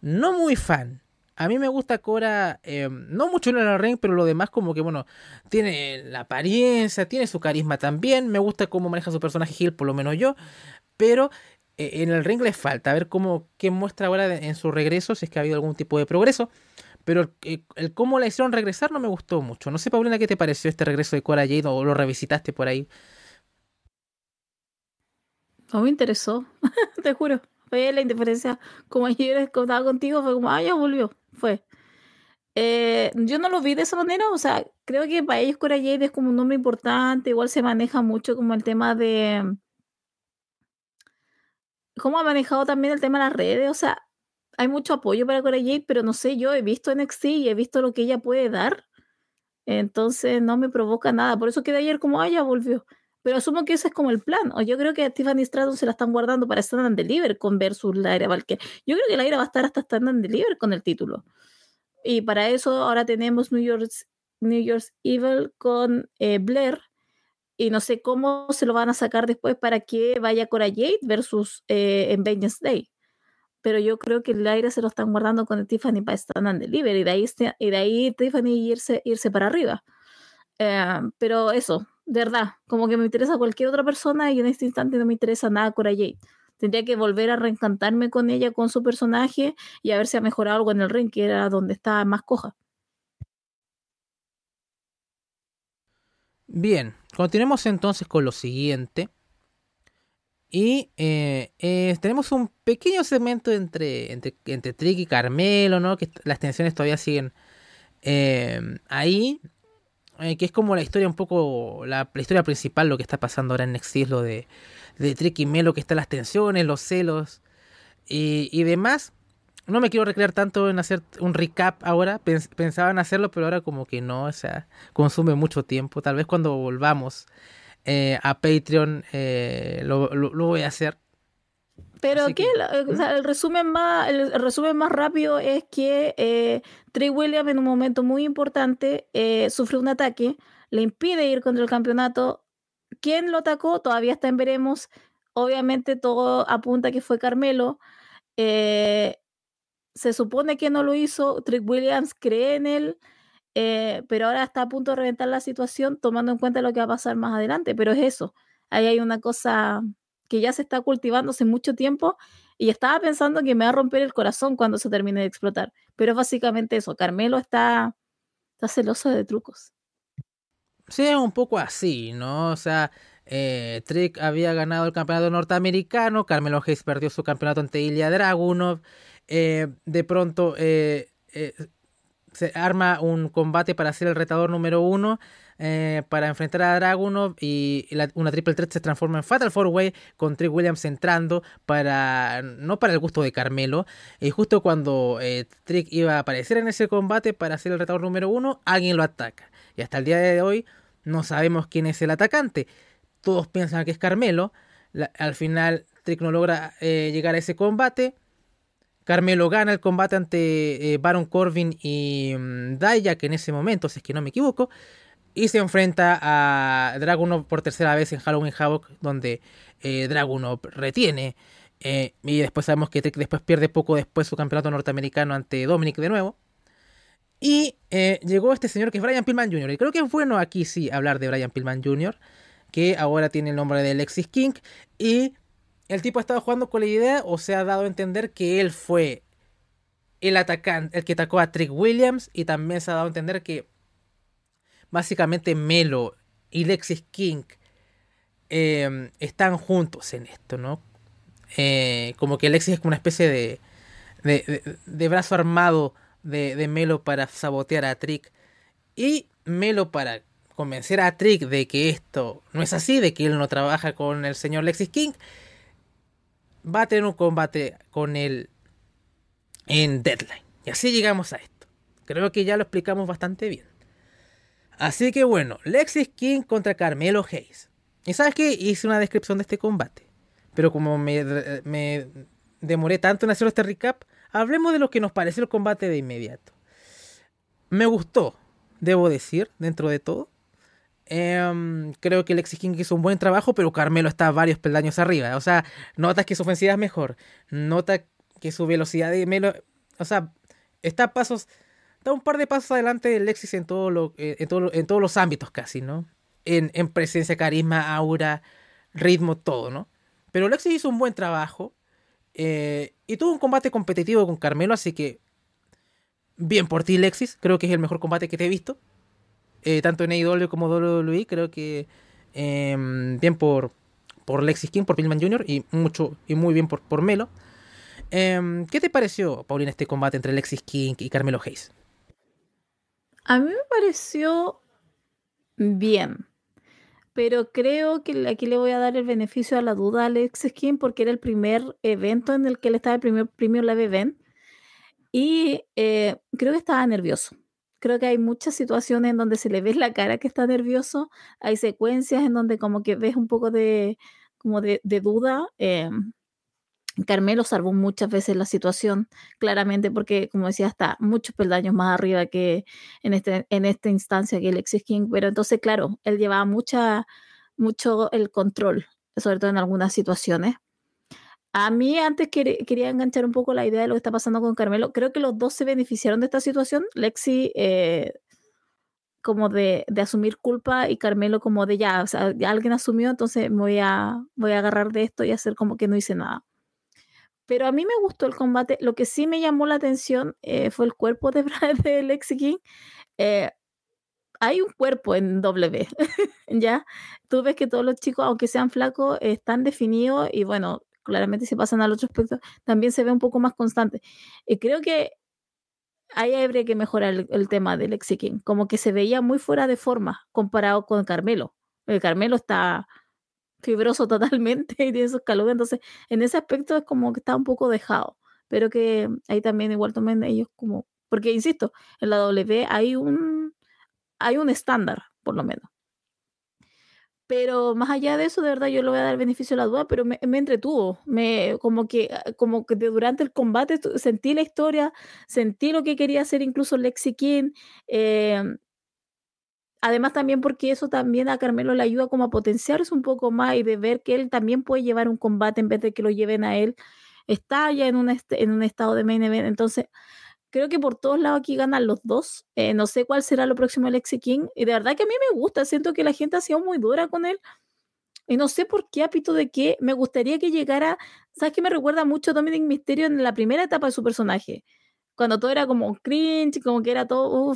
No muy fan. A mí me gusta Cora, em, no mucho en el ring, pero lo demás como que, bueno, tiene la apariencia, tiene su carisma también. Me gusta cómo maneja su personaje Gil, por lo menos yo. Pero eh, en el ring le falta. A ver cómo, qué muestra ahora en su regreso, si es que ha habido algún tipo de progreso. Pero el, eh, el, cómo la hicieron regresar no me gustó mucho. No sé, Paulina, ¿qué te pareció este regreso de Cora Jade o lo revisitaste por ahí? No me interesó, te juro. Fue la indiferencia. Como ayer estaba contigo, fue como, ah, ya volvió. Fue. Eh, yo no lo vi de esa manera, o sea, creo que para ellos Cora Jade es como un nombre importante, igual se maneja mucho como el tema de... ¿Cómo ha manejado también el tema de las redes? O sea, hay mucho apoyo para Cora Jade, pero no sé, yo he visto NXT y he visto lo que ella puede dar, entonces no me provoca nada, por eso quedé ayer como, ah, ya volvió. Pero asumo que ese es como el plan. O yo creo que a Tiffany Stratton se la están guardando para Stand and Deliver con versus Laira Valkyrie. Yo creo que Laira va a estar hasta Stand and Deliver con el título. Y para eso ahora tenemos New York's, New Evil con eh, Blair. Y no sé cómo se lo van a sacar después para que vaya Cora Jade versus eh, en Day. Pero yo creo que Laira se lo están guardando con Tiffany para Stand and Deliver. Y de ahí, y de ahí Tiffany irse, irse para arriba. Eh, pero eso, de verdad, como que me interesa cualquier otra persona y en este instante no me interesa nada Cora Jade. Tendría que volver a reencantarme con ella, con su personaje y a ver si ha mejorado algo en el ring, que era donde estaba más coja. Bien, continuemos entonces con lo siguiente. Y eh, tenemos un pequeño segmento entre, entre, entre Trick y Carmelo, ¿no? Que las tensiones todavía siguen eh, ahí. Eh, que es como la historia un poco, la, historia principal, lo que está pasando ahora en Nexis, lo de, de Trick y Melo, que están las tensiones, los celos y, y demás. No me quiero recrear tanto en hacer un recap ahora, pensaba en hacerlo, pero ahora como que no, o sea, consume mucho tiempo. Tal vez cuando volvamos eh, a Patreon eh, lo voy a hacer. Pero eh, el, resumen más, el resumen más rápido es que eh, Williams en un momento muy importante eh, sufrió un ataque, le impide ir contra el campeonato. ¿Quién lo atacó? Todavía está en veremos. Obviamente todo apunta que fue Carmelo. Eh, se supone que no lo hizo, Trick Williams cree en él, pero ahora está a punto de reventar la situación tomando en cuenta lo que va a pasar más adelante, pero es eso, ahí hay una cosa que ya se está cultivando hace mucho tiempo y estaba pensando que me va a romper el corazón cuando se termine de explotar. Pero básicamente eso, Carmelo está, está celoso de trucos. Sí, es un poco así, ¿no? O sea, eh, Trick había ganado el campeonato norteamericano, Carmelo Hayes perdió su campeonato ante Ilya Dragunov, eh, de pronto eh, se arma un combate para ser el retador número uno eh, para enfrentar a Dragunov y una triple threat se transforma en Fatal Four Way con Trick Williams entrando para no para el gusto de Carmelo. Y justo cuando eh, Trick iba a aparecer en ese combate para ser el retador número uno, alguien lo ataca. Y hasta el día de hoy no sabemos quién es el atacante. Todos piensan que es Carmelo. al final Trick no logra eh, llegar a ese combate. Carmelo gana el combate ante Baron Corbin y mm, Dayak, que en ese momento, si es que no me equivoco, y se enfrenta a Dragunov por tercera vez en Halloween Havoc, donde eh, Dragunov retiene. Eh, y después sabemos que Trick después pierde poco después su campeonato norteamericano ante Dominic de nuevo. Y eh, llegó este señor que es Brian Pillman Jr. Y creo que es bueno aquí sí hablar de Brian Pillman Jr., que ahora tiene el nombre de Alexis King. Y el tipo ha estado jugando con la idea, o se ha dado a entender que él fue el atacante, el que atacó a Trick Williams. Y también se ha dado a entender que básicamente Melo y Lexis King em, están juntos en esto, ¿no? Eh, como que Lexis es como una especie de, de brazo armado de, Melo para sabotear a Trick. Y Melo para convencer a Trick de que esto no es así, de que él no trabaja con el señor Lexis King, va a tener un combate con él en Deadline. Y así llegamos a esto. Creo que ya lo explicamos bastante bien. Así que bueno, Lexis King contra Carmelo Hayes. Y sabes que hice una descripción de este combate. Pero como me, demoré tanto en hacer este recap, hablemos de lo que nos pareció el combate de inmediato. Me gustó, debo decir, dentro de todo. Em, creo que Lexis King hizo un buen trabajo, pero Carmelo está varios peldaños arriba. O sea, notas que su ofensiva es mejor. Nota que su velocidad de Melo. O sea, está a pasos da un par de pasos adelante Lexis eh, en, todo lo, en, todos los ámbitos casi, ¿no? En, presencia, carisma, aura, ritmo, todo, ¿no? Pero Lexis hizo un buen trabajo eh, y tuvo un combate competitivo con Carmelo, así que bien por ti, Lexis. Creo que es el mejor combate que te he visto, eh, tanto en AEW como WWE. Creo que em, bien por, por Lexis King, por Pilman Jr. y mucho y muy bien por, por Melo. Em, ¿Qué te pareció, Paulina, este combate entre Lexis King y Carmelo Hayes? A mí me pareció bien, pero creo que aquí le voy a dar el beneficio a la duda a Alex Skin porque era el primer evento en el que él estaba el primer premio Live Event y eh, creo que estaba nervioso. Creo que hay muchas situaciones en donde se le ve la cara que está nervioso, hay secuencias en donde como que ves un poco de, como de, duda. Eh, Carmelo salvó muchas veces la situación, claramente porque, como decía, está muchos peldaños más arriba que en, este, en esta instancia que Lexi King, pero entonces, claro, él llevaba mucha, mucho el control, sobre todo en algunas situaciones. A mí antes quería enganchar un poco la idea de lo que está pasando con Carmelo. Creo que los dos se beneficiaron de esta situación. Lexi eh, como de, asumir culpa y Carmelo como de ya, o alguien asumió, entonces voy a, voy a agarrar de esto y hacer como que no hice nada. Pero a mí me gustó el combate. Lo que sí me llamó la atención eh, fue el cuerpo de, de Lexi King. Eh, hay un cuerpo en W, ¿ya? Tú ves que todos los chicos, aunque sean flacos, están definidos y bueno, claramente si pasan al otro aspecto, también se ve un poco más constante. Y creo que ahí habría que mejorar el, tema de Lexi King. Como que se veía muy fuera de forma comparado con Carmelo. El eh, Carmelo está fibroso totalmente y tiene esos calugas. Entonces, en ese aspecto es como que está un poco dejado, pero que ahí también igual tomen ellos como, porque insisto, en la W hay un, hay un estándar, por lo menos. Pero más allá de eso, de verdad, yo le voy a dar beneficio a la duda, pero me, me entretuvo. Me, como que, como que durante el combate sentí la historia, sentí lo que quería hacer incluso Lexi King. Eh, Además también porque eso también a Carmelo le ayuda como a potenciarse un poco más y de ver que él también puede llevar un combate en vez de que lo lleven a él. Está ya en un, este, en un estado de main event. Entonces, creo que por todos lados aquí ganan los dos. Eh, no sé cuál será lo próximo de Lexi King. Y de verdad que a mí me gusta. Siento que la gente ha sido muy dura con él. Y no sé por qué, apito de qué, me gustaría que llegara. ¿Sabes que me recuerda mucho a Dominic Mysterio en la primera etapa de su personaje? Cuando todo era como cringe, como que era todo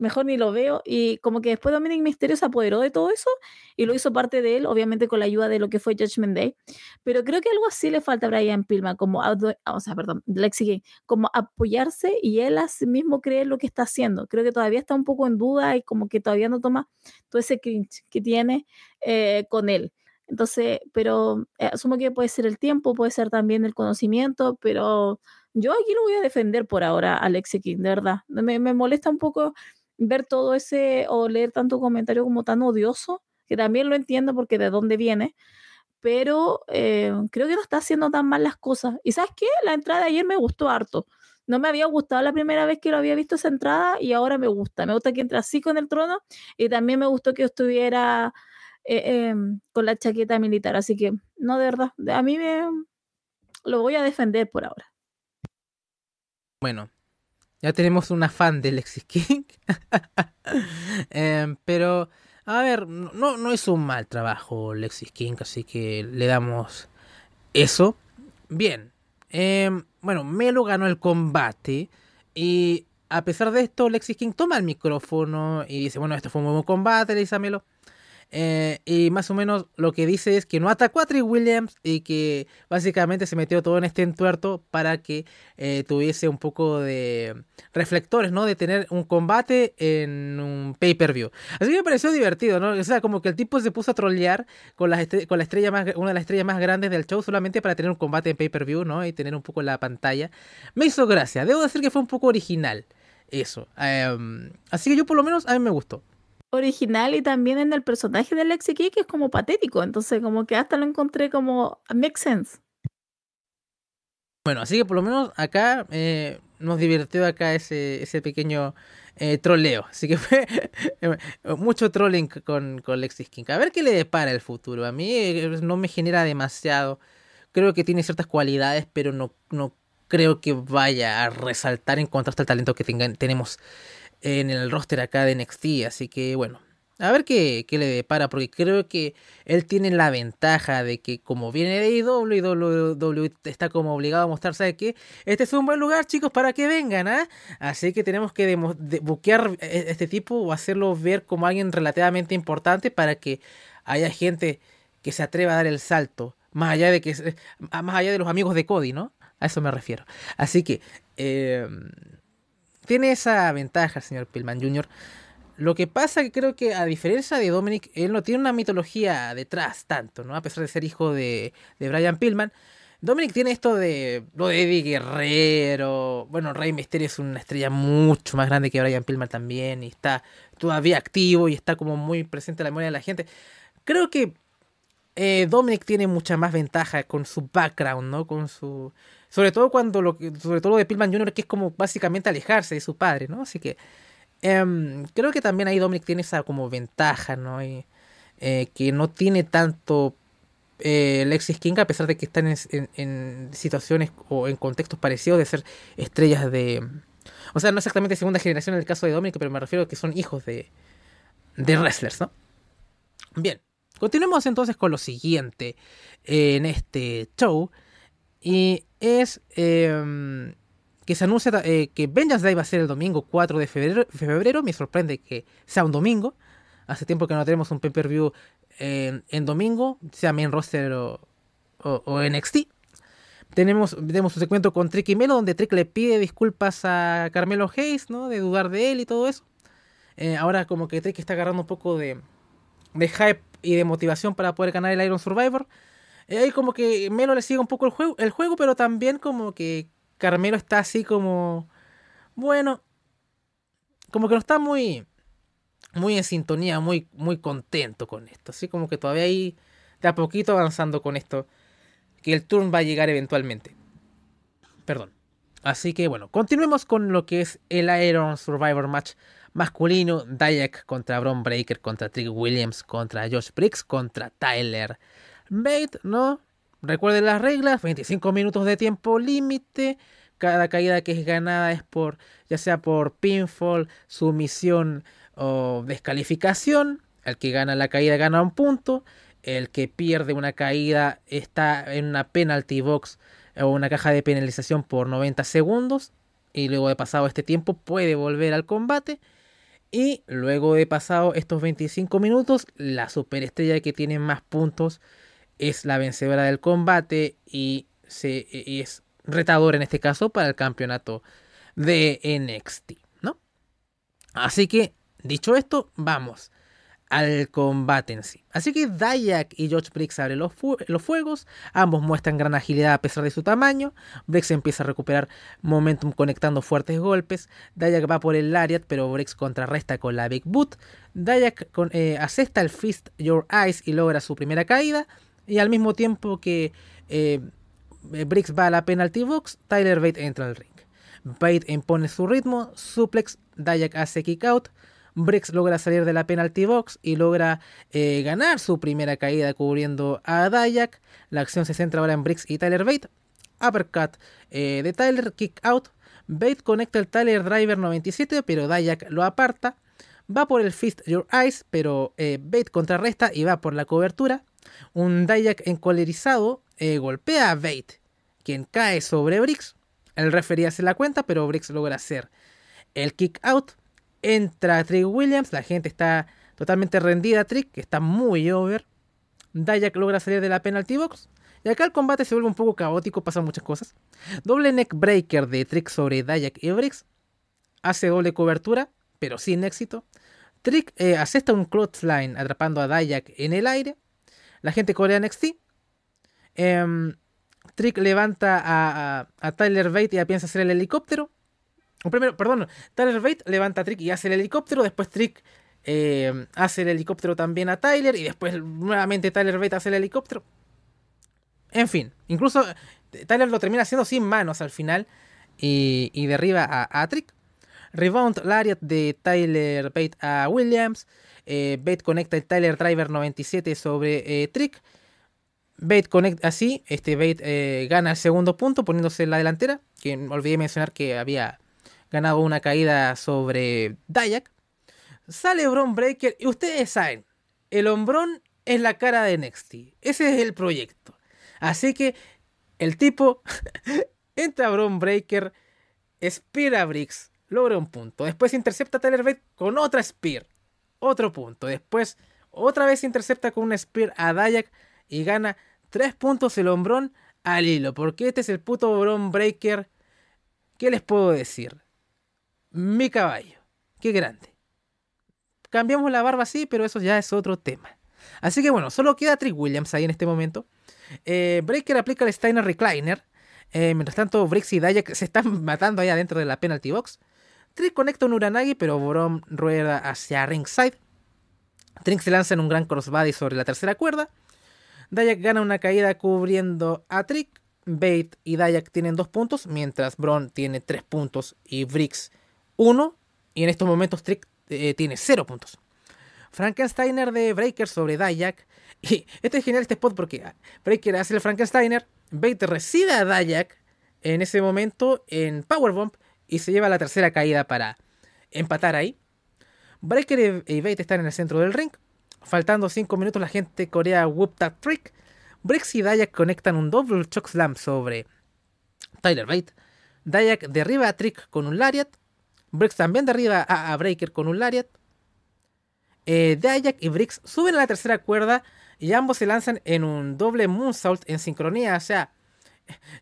mejor ni lo veo. Y como que después Dominic Mysterio se apoderó de todo eso y lo hizo parte de él, obviamente con la ayuda de lo que fue Judgment Day. Pero creo que algo así le falta a Brian Pillman, como, o perdón, Lexi King, como apoyarse y él a sí mismo creer lo que está haciendo. Creo que todavía está un poco en duda y como que todavía no toma todo ese cringe que tiene eh, con él. Entonces, pero eh, asumo que puede ser el tiempo, puede ser también el conocimiento, pero yo aquí lo voy a defender por ahora, Alexi King, de verdad. Me, me molesta un poco ver todo ese o leer tanto comentario como tan odioso, que también lo entiendo porque de dónde viene, pero eh, creo que no está haciendo tan mal las cosas. ¿Y sabes qué? La entrada de ayer me gustó harto. No me había gustado la primera vez que lo había visto esa entrada y ahora me gusta. Me gusta que entre así con el trono y también me gustó que estuviera eh, em, con la chaqueta militar. Así que, no, de verdad, a mí me lo voy a defender por ahora. Bueno, ya tenemos una fan de Lexis King. Em, pero, a ver, no, no un mal trabajo Lexis King, así que le damos eso. Bien. Em, bueno, Melo ganó el combate. Y a pesar de esto, Lexis King toma el micrófono y dice: Bueno, esto fue un buen combate, le dice a Melo. Eh, y más o menos lo que dice es que no atacó a Trick Williams y que básicamente se metió todo en este entuerto para que eh, tuviese un poco de reflectores, ¿no? De tener un combate en un pay-per-view. Así que me pareció divertido, ¿no? O sea, como que el tipo se puso a trollear con, las con la estrella más, una de las estrellas más grandes del show solamente para tener un combate en pay-per-view, ¿no? Y tener un poco la pantalla. Me hizo gracia. Debo decir que fue un poco original eso. Em, así que yo por lo menos a mí me gustó original y también en el personaje de Lexi King que es como patético. Entonces, como que hasta lo encontré como makes sense. Bueno, así que por lo menos acá eh, nos divirtió acá ese, ese pequeño eh, troleo. Así que fue mucho trolling con, con Lexi King. A ver qué le depara el futuro. A mí eh, no me genera demasiado. Creo que tiene ciertas cualidades, pero no, creo que vaya a resaltar en hasta el este talento que tengan, tenemos en el roster acá de NXT. Así que bueno, a ver qué, qué, le depara, porque creo que él tiene la ventaja de que como viene de IW y está como obligado a mostrarse ¿sabe qué? Este es un buen lugar, chicos, para que vengan, ¿ah? Así que tenemos que buquear e-, este tipo o hacerlo ver como alguien relativamente importante para que haya gente que se atreva a dar el salto, más allá de que más allá de los amigos de Cody, ¿no? A eso me refiero. Así que eh, tiene esa ventaja el señor Pillman Jr. Lo que pasa que creo que a diferencia de Dominic, él no tiene una mitología detrás tanto, ¿no? A pesar de ser hijo de, de Brian Pillman. Dominic tiene esto de lo de Eddie Guerrero. Bueno, Rey Mysterio es una estrella mucho más grande que Brian Pillman también. Y está todavía activo y está como muy presente en la memoria de la gente. Creo que eh, Dominic tiene mucha más ventaja con su background, ¿no? Con su sobre todo cuando lo, sobre todo lo de Pillman Jr., que es como básicamente alejarse de su padre, ¿no? Así que em, creo que también ahí Dominic tiene esa como ventaja, ¿no? Eh, que no tiene tanto eh, Lexis King, a pesar de que están en, en, situaciones o en contextos parecidos de ser estrellas de. O sea, no exactamente segunda generación en el caso de Dominic, pero me refiero a que son hijos de, de wrestlers, ¿no? Bien, continuemos entonces con lo siguiente eh, en este show. Y es em, que se anuncia eh, que Vengeance Day va a ser el domingo 4 de febrero, Me sorprende que sea un domingo. Hace tiempo que no tenemos un pay-per-view en, domingo, sea main roster o, o, NXT. Tenemos, tenemos un segmento con Trick y Melo, donde Trick le pide disculpas a Carmelo Hayes, ¿no? De dudar de él y todo eso. Eh, ahora como que Trick está agarrando un poco de, de hype y de motivación para poder ganar el Iron Survivor ahí como que Melo le sigue un poco el juego, el juego, pero también como que Carmelo está así como, bueno, como que no está muy, muy en sintonía, muy, muy contento con esto. Así como que todavía ahí de a poquito avanzando con esto, que el turn va a llegar eventualmente. Perdón. Así que bueno, continuemos con lo que es el Iron Survivor Match masculino. Dayak contra Bron Breaker, contra Trick Williams, contra Josh Briggs, contra Tyler Mate, ¿no? Recuerden las reglas, 25 minutos de tiempo límite. Cada caída que es ganada es por, ya sea por pinfall, sumisión o descalificación. El que gana la caída gana un punto. El que pierde una caída está en una penalty box o una caja de penalización por 90 segundos. Y luego de pasado este tiempo puede volver al combate. Y luego de pasado estos 25 minutos, la superestrella que tiene más puntos es la vencedora del combate e, y, es retador en este caso para el campeonato de NXT, ¿no? Así que, dicho esto, vamos al combate en sí. Así que Dayak y George Briggs abren los, fuegos, ambos muestran gran agilidad a pesar de su tamaño, Briggs empieza a recuperar momentum conectando fuertes golpes, Dayak va por el Lariat pero Briggs contrarresta con la Big Boot, Dayak eh, asesta el Fist Your Eyes y logra su primera caída, y al mismo tiempo que eh, eh va a la penalty box, Tyler Bate entra al ring. Bate impone su ritmo, suplex, Dayak hace kick out. Briggs logra salir de la penalty box y logra eh, ganar su primera caída cubriendo a Dayak. La acción se centra ahora en Briggs y Tyler Bate. Uppercut eh, de Tyler, kick out. Bate conecta el Tyler Driver 97, pero Dayak lo aparta. Va por el Fist Your Eyes, pero Bate contrarresta y va por la cobertura. Un Dayak encolerizado eh, golpea a Bate, quien cae sobre Briggs. El referee hace la cuenta, pero Briggs logra hacer el kick out. Entra Trick Williams, la gente está totalmente rendida a Trick, que está muy over. Dayak logra salir de la penalty box. Y acá el combate se vuelve un poco caótico, pasan muchas cosas. Doble neck breaker de Trick sobre Dayak y Briggs. Hace doble cobertura, pero sin éxito. Trick eh, acepta asesta un clothesline atrapando a Dayak en el aire. La gente corea NXT. Em, Trick levanta a, a, Tyler Bate y ya piensa hacer el helicóptero. primero, perdón, Tyler Bate levanta a Trick y hace el helicóptero. Después Trick em, hace el helicóptero también a Tyler. Y después nuevamente Tyler Bate hace el helicóptero. En fin, incluso eh, Tyler lo termina haciendo sin manos al final. Y, derriba a, a Trick. Rebound Lariat de Tyler Bate a Williams. Eh, Bait conecta el Tyler Driver 97 sobre eh, Trick. Bait conecta así, ah, este Bait eh, gana el segundo punto poniéndose en la delantera, que olvidé mencionar que había ganado una caída sobre Dayak. Sale Bron Breaker y ustedes saben, el hombrón es la cara de Nexti. ese es el proyecto. Así que el tipo entra a Bron Breaker, Spear a Briggs, logra un punto, después intercepta a Tyler Bate con otra spear otro punto. Después, otra vez intercepta con un spear a Dayak y gana 3 puntos el hombrón al hilo. Porque este es el puto Bron Breaker. ¿Qué les puedo decir? Mi caballo. Qué grande. Cambiamos la barba así, pero eso ya es otro tema. Así que bueno, solo queda Trick Williams ahí en este momento. Eh, breaker aplica el Steiner Recliner. Eh, mientras tanto, Brix y Dayak se están matando ahí adentro de la penalty box. Trick conecta un Uranagi, pero Bron rueda hacia ringside. Trick se lanza en un gran crossbody sobre la tercera cuerda. Dayak gana una caída cubriendo a Trick. Bait y Dayak tienen dos puntos, mientras Bron tiene tres puntos y Briggs uno. Y en estos momentos Trick eh, tiene cero puntos. Frankensteiner de Breaker sobre Dayak. Y este es genial este spot porque Breaker hace el Frankensteiner. Bate recibe a Dayak en ese momento en Powerbomb y se lleva la tercera caída para empatar ahí. Breaker y Bait están en el centro del ring. Faltando 5 minutos, la gente corea Whoop That Trick. Bricks y Dayak conectan un double chokeslam slam sobre Tyler Bait. Dayak derriba a Trick con un Lariat. Briggs también derriba a, Breaker con un Lariat. Eh, Dayak y Briggs suben a la tercera cuerda y ambos se lanzan en un doble moonsault en sincronía. O sea,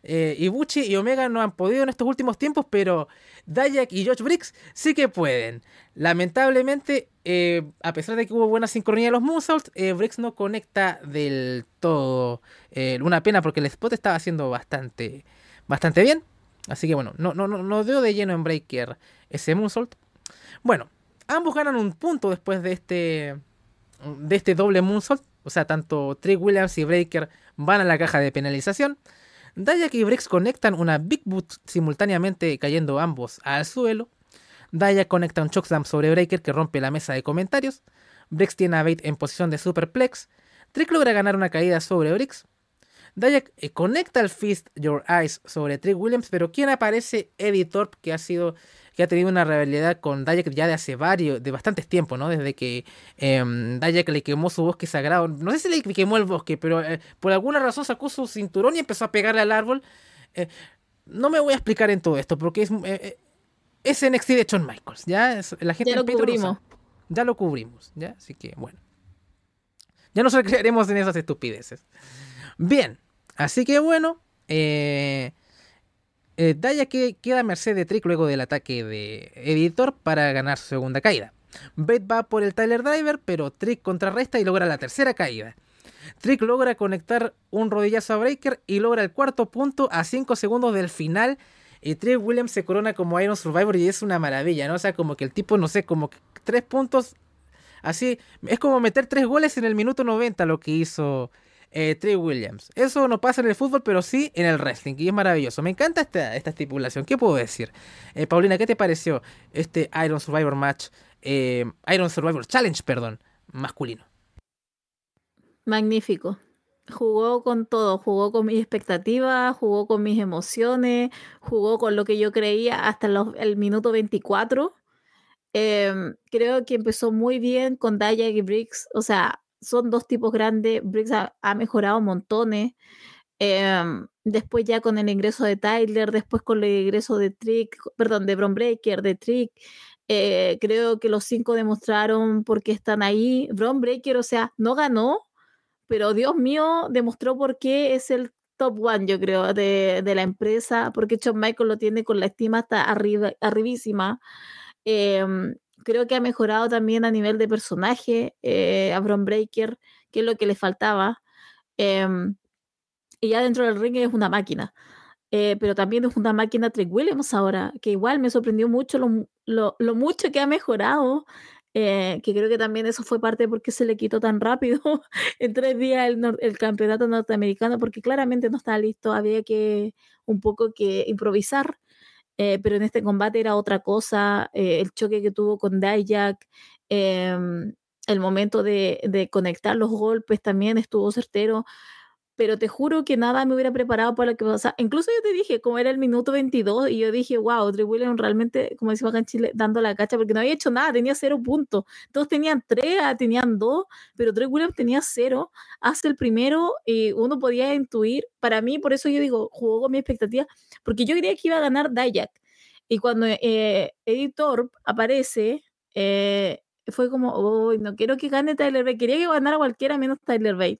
eh, Ibuchi y Omega no han podido en estos últimos tiempos, pero Dayak y George Briggs sí que pueden. Lamentablemente, eh, a pesar de que hubo buena sincronía de los moonsault, Bricks eh, Briggs no conecta del todo. una pena porque el spot estaba haciendo bastante, bastante bien. Así que bueno, no, no, no, dio de lleno en Breaker ese Moonsault. Bueno, ambos ganan un punto después de este, de este doble Moonsault. O sea, tanto Trick Williams y Breaker van a la caja de penalización. Dayak y Briggs conectan una Big Boot simultáneamente cayendo ambos al suelo. Dayak conecta un chokeslam sobre Breaker que rompe la mesa de comentarios. Briggs tiene a Bait en posición de superplex. Trick logra ganar una caída sobre Briggs. Dayak eh, conecta el Fist Your Eyes sobre Trick Williams, pero quien aparece Eddie Thorpe, que ha sido que ha tenido una rivalidad con Dayak ya de hace varios, de bastantes tiempos, ¿no? Desde que eh, le quemó su bosque sagrado. No sé si le quemó el bosque, pero eh, por alguna razón sacó su cinturón y empezó a pegarle al árbol. Eh, no me voy a explicar en todo esto, porque es, eh, es NXT de Shawn Michaels, ¿ya? la gente ya lo cubrimos. ya lo cubrimos, ¿ya? Así que, bueno. Ya nos crearemos en esas estupideces. Bien, así que bueno. Eh, eh, Daya que queda a merced de Trick luego del ataque de Editor para ganar su segunda caída. Bate va por el Tyler Driver, pero Trick contrarresta y logra la tercera caída. Trick logra conectar un rodillazo a Breaker y logra el cuarto punto a 5 segundos del final. Y Trick Williams se corona como Iron Survivor y es una maravilla, ¿no? O sea, como que el tipo, no sé, como que puntos. Así, es como meter tres goles en el minuto 90 lo que hizo eh, Trey Williams. Eso no pasa en el fútbol, pero sí en el wrestling, y es maravilloso. Me encanta esta, estipulación. ¿Qué puedo decir? Eh, Paulina, ¿qué te pareció este Iron Survivor Match, eh, Iron Survivor Challenge, perdón, masculino? Magnífico. Jugó con todo, jugó con mis expectativas, jugó con mis emociones, jugó con lo que yo creía hasta el minuto 24. Em, creo que empezó muy bien con Daya y Briggs. O sea, son dos tipos grandes, Briggs ha, mejorado montones. Em, después ya con el ingreso de Tyler, después con el ingreso de Trick, perdón, de Bron Breaker, de Trick. Eh, creo que los cinco demostraron por qué están ahí. Bron Breaker, o sea, no ganó, pero Dios mío, demostró por qué es el top one, yo creo, de, la empresa, porque John Michael lo tiene con la estima hasta arriba, arribísima. Em, creo que ha mejorado también a nivel de personaje eh, a Bron Breaker, que es lo que le faltaba. Em, y ya dentro del ring es una máquina. Eh, pero también es una máquina Trick Williams ahora, que igual me sorprendió mucho lo, lo, mucho que ha mejorado. Eh, que creo que también eso fue parte de por qué se le quitó tan rápido en tres días el, el campeonato norteamericano, porque claramente no estaba listo, había que un poco que improvisar eh, pero en este combate era otra cosa, eh, el choque que tuvo con Dayak em, el momento de, conectar los golpes también estuvo certero pero te juro que nada me hubiera preparado para lo que pasa. Incluso yo te dije, como era el minuto 22, y yo dije, wow, Trey Williams realmente, como decimos acá Chile, dando la cacha, porque no había hecho nada, tenía cero puntos. Todos tenían tres, ah, tenían dos, pero Trey Williams tenía cero. Hace el primero y eh, uno podía intuir, para mí, por eso yo digo, jugó con mi expectativa, porque yo creía que iba a ganar Dayak. Y cuando eh, Eddie Thorpe aparece, eh, fue como, oh, no quiero que gane Tyler Bate, quería que ganara cualquiera menos Tyler Bate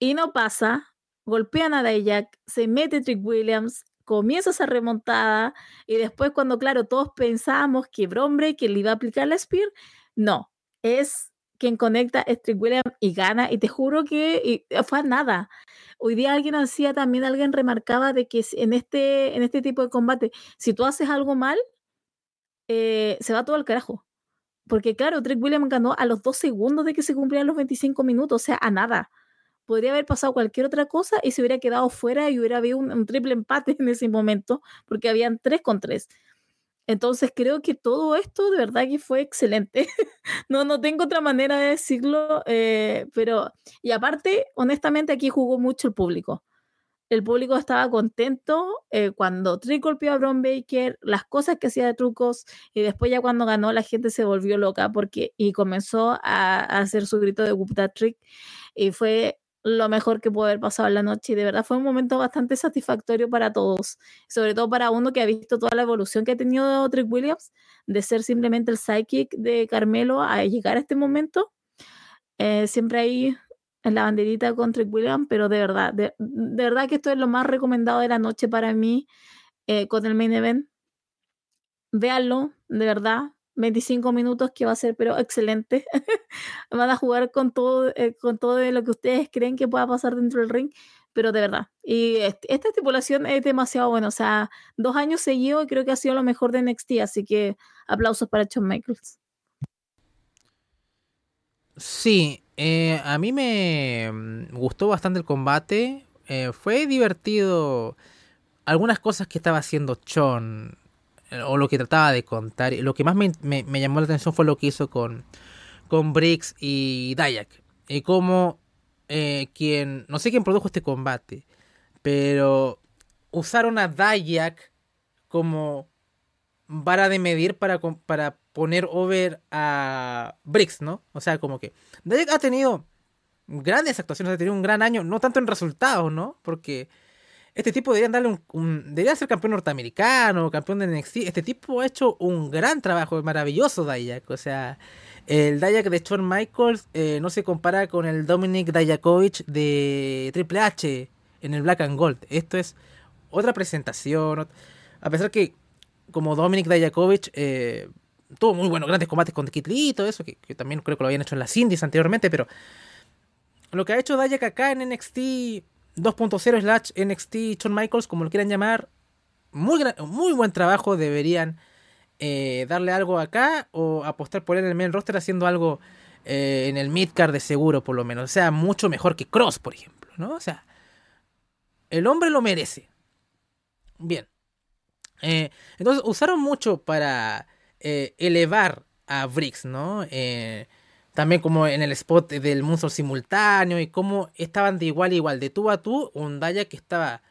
y no pasa, golpean a Dayjack, se mete Trick Williams, comienza esa remontada y después cuando, claro, todos pensábamos que hombre, que le iba a aplicar la Spear, no, es quien conecta es Trick Williams y gana y te juro que eh, fue fue nada. Hoy día alguien hacía también, alguien remarcaba de que en este, en este tipo de combate, si tú haces algo mal, eh, se va todo al carajo. Porque claro, Trick Williams ganó a los dos segundos de que se cumplían los 25 minutos, o sea, a nada podría haber pasado cualquier otra cosa y se hubiera quedado fuera y hubiera habido un, triple empate en ese momento, porque habían tres con tres. Entonces creo que todo esto de verdad que fue excelente. no, no tengo otra manera de decirlo, eh, pero y aparte, honestamente, aquí jugó mucho el público. El público estaba contento eh, cuando Trick golpeó a Bron Baker, las cosas que hacía de trucos, y después ya cuando ganó la gente se volvió loca porque y comenzó a, hacer su grito de Whoop Trick y fue lo mejor que pudo haber pasado en la noche y de verdad fue un momento bastante satisfactorio para todos, sobre todo para uno que ha visto toda la evolución que ha tenido Trick Williams de ser simplemente el psychic de Carmelo a llegar a este momento. Eh, siempre ahí en la banderita con Trick Williams, pero de verdad, de, verdad que esto es lo más recomendado de la noche para mí eh, con el main event. Véanlo, de verdad, 25 minutos que va a ser pero excelente. Van a jugar con todo, eh, con todo lo que ustedes creen que pueda pasar dentro del ring, pero de verdad. Y esta estipulación es demasiado buena, o sea, dos años seguidos y creo que ha sido lo mejor de NXT, así que aplausos para Shawn Michaels. Sí, eh, a mí me mm, gustó bastante el combate, eh, fue divertido algunas cosas que estaba haciendo Chon o lo que trataba de contar, lo que más me, me, llamó la atención fue lo que hizo con, con Briggs y Dayak. Y como eh, quien, no sé quién produjo este combate, pero usaron a Dayak como vara de medir para, para poner over a Briggs, ¿no? O sea, como que Dayak ha tenido grandes actuaciones, ha tenido un gran año, no tanto en resultados, ¿no? Porque este tipo darle debería ser campeón norteamericano, campeón de NXT. Este tipo ha hecho un gran trabajo, maravilloso Dayak. O sea, el Dayak de Shawn Michaels eh, no se compara con el Dominic Dayakovich de Triple H en el Black and Gold. Esto es otra presentación. A pesar que como Dominic Dayakovich eh, tuvo muy buenos grandes combates con Kit Lee y todo eso, que, que, también creo que lo habían hecho en las indies anteriormente, pero lo que ha hecho Dayak acá en NXT 2.0 slash NXT Shawn Michaels, como lo quieran llamar, muy, muy buen trabajo. Deberían eh, darle algo acá o apostar por él en el main roster haciendo algo eh, en el midcard de seguro, por lo menos. O sea, mucho mejor que Cross, por ejemplo, ¿no? O sea, el hombre lo merece. Bien. Eh, entonces, usaron mucho para elevar a Briggs, ¿no? también como en el spot del monstruo simultáneo y cómo estaban de igual a igual, de tú a tú, un Dayak que estaba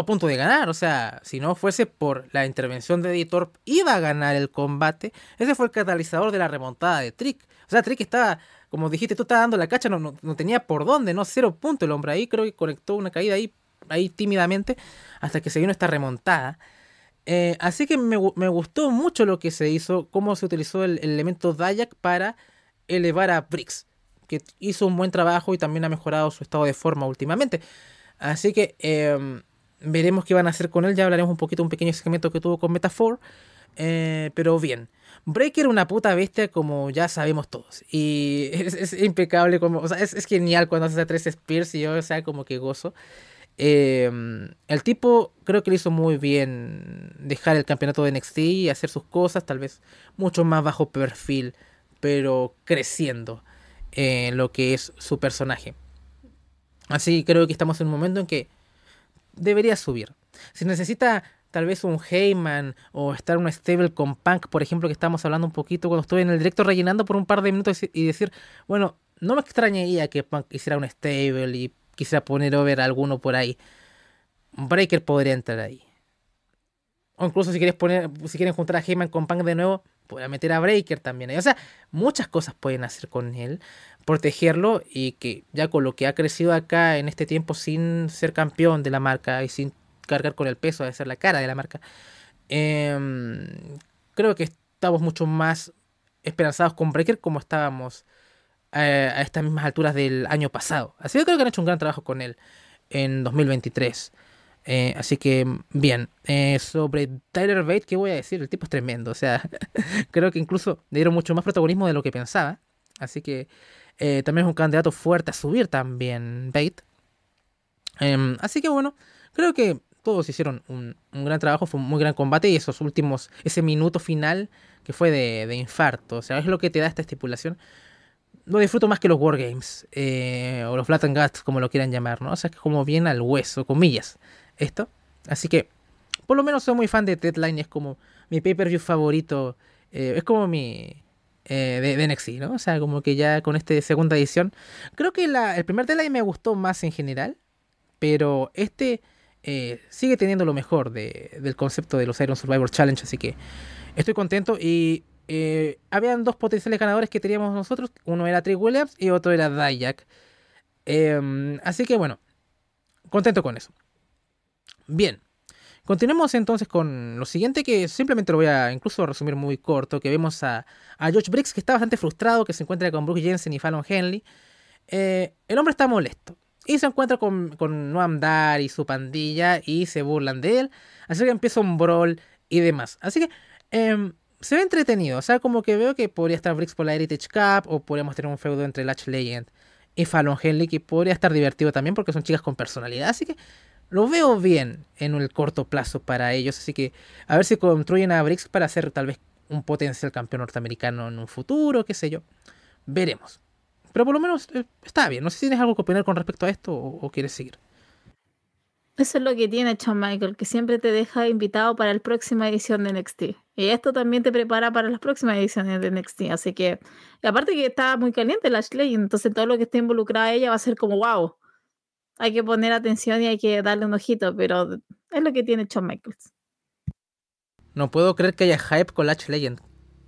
a punto de ganar, o sea, si no fuese por la intervención de Editor, iba a ganar el combate. Ese fue el catalizador de la remontada de Trick. O sea, Trick estaba, como dijiste, tú estabas dando la cacha, no, no, tenía por dónde, no, cero punto el hombre ahí, creo que conectó una caída ahí, ahí tímidamente, hasta que se vino esta remontada. Eh, así que me, gustó mucho lo que se hizo, cómo se utilizó el, el elemento Dayak para elevar a Briggs, que hizo un buen trabajo y también ha mejorado su estado de forma últimamente. Así que em, veremos qué van a hacer con él. Ya hablaremos un poquito, un pequeño segmento que tuvo con Metafor. Eh, pero bien, Breaker una puta bestia como ya sabemos todos. Y es, impecable, como, o sea, es, genial cuando hace tres Spears y yo, o sea, como que gozo. Em, el tipo creo que le hizo muy bien dejar el campeonato de NXT y hacer sus cosas, tal vez mucho más bajo perfil pero creciendo en lo que es su personaje. Así creo que estamos en un momento en que debería subir. Si necesita tal vez un Heyman o estar un stable con Punk, por ejemplo, que estábamos hablando un poquito cuando estuve en el directo rellenando por un par de minutos y decir, bueno, no me extrañaría que Punk hiciera un stable y quisiera poner over a alguno por ahí. Breaker podría entrar ahí. O incluso si quieres poner, si quieren juntar a Heyman con Punk de nuevo, a meter a Breaker también O sea, muchas cosas pueden hacer con él, protegerlo y que ya con lo que ha crecido acá en este tiempo sin ser campeón de la marca y sin cargar con el peso de ser la cara de la marca, em, creo que estamos mucho más esperanzados con Breaker como estábamos eh, a estas mismas alturas del año pasado. Así que creo que han hecho un gran trabajo con él en 2023. Eh, así que, bien, eh, sobre Tyler Bate, ¿qué voy a decir? El tipo es tremendo, o sea, creo que incluso le dieron mucho más protagonismo de lo que pensaba. Así que eh, también es un candidato fuerte a subir también Bate. Em, así que bueno, creo que todos hicieron un, gran trabajo, fue un muy gran combate y esos últimos, ese minuto final que fue de, infarto, o sea, es lo que te da esta estipulación no disfruto más que los Wargames, eh, o los Flat and Guts, como lo quieran llamar, ¿no? O sea, es como bien al hueso, comillas esto. Así que, por lo menos soy muy fan de Deadline, es como mi pay-per-view favorito, eh, es como mi... Eh, de, de, ¿no? O sea, como que ya con esta segunda edición. Creo que el primer Deadline me gustó más en general, pero este eh, sigue teniendo lo mejor del concepto de los Iron Survivor Challenge, así que estoy contento y habían dos potenciales ganadores que teníamos nosotros. Uno era Trey Williams y otro era Dayak. Em, así que bueno, contento con eso. Bien, continuemos entonces con lo siguiente que simplemente lo voy a incluso resumir muy corto, que vemos a, a George Briggs que está bastante frustrado, que se encuentra con Brooke Jensen y Fallon Henley. Eh, el hombre está molesto y se encuentra con, con Noam Dar y su pandilla y se burlan de él, así que empieza un brawl y demás. Así que... Em, se ve entretenido. O sea, como que veo que podría estar Briggs por la Heritage Cup o podríamos tener un feudo entre Latch Legend y Fallon Henley, que podría estar divertido también porque son chicas con personalidad. Así que lo veo bien en el corto plazo para ellos. Así que a ver si construyen a Brix para ser tal vez un potencial campeón norteamericano en un futuro, qué sé yo. Veremos. Pero por lo menos eh, está bien. No sé si tienes algo que opinar con respecto a esto o, quieres seguir. Eso es lo que tiene Shawn Michael, que siempre te deja invitado para la próxima edición de NXT. Y esto también te prepara para las próximas ediciones de NXT. Así que, aparte que está muy caliente Lashley, Ashley, entonces todo lo que esté involucrada ella va a ser como wow hay que poner atención y hay que darle un ojito, pero es lo que tiene Shawn Michaels. No puedo creer que haya hype con Latch Legend.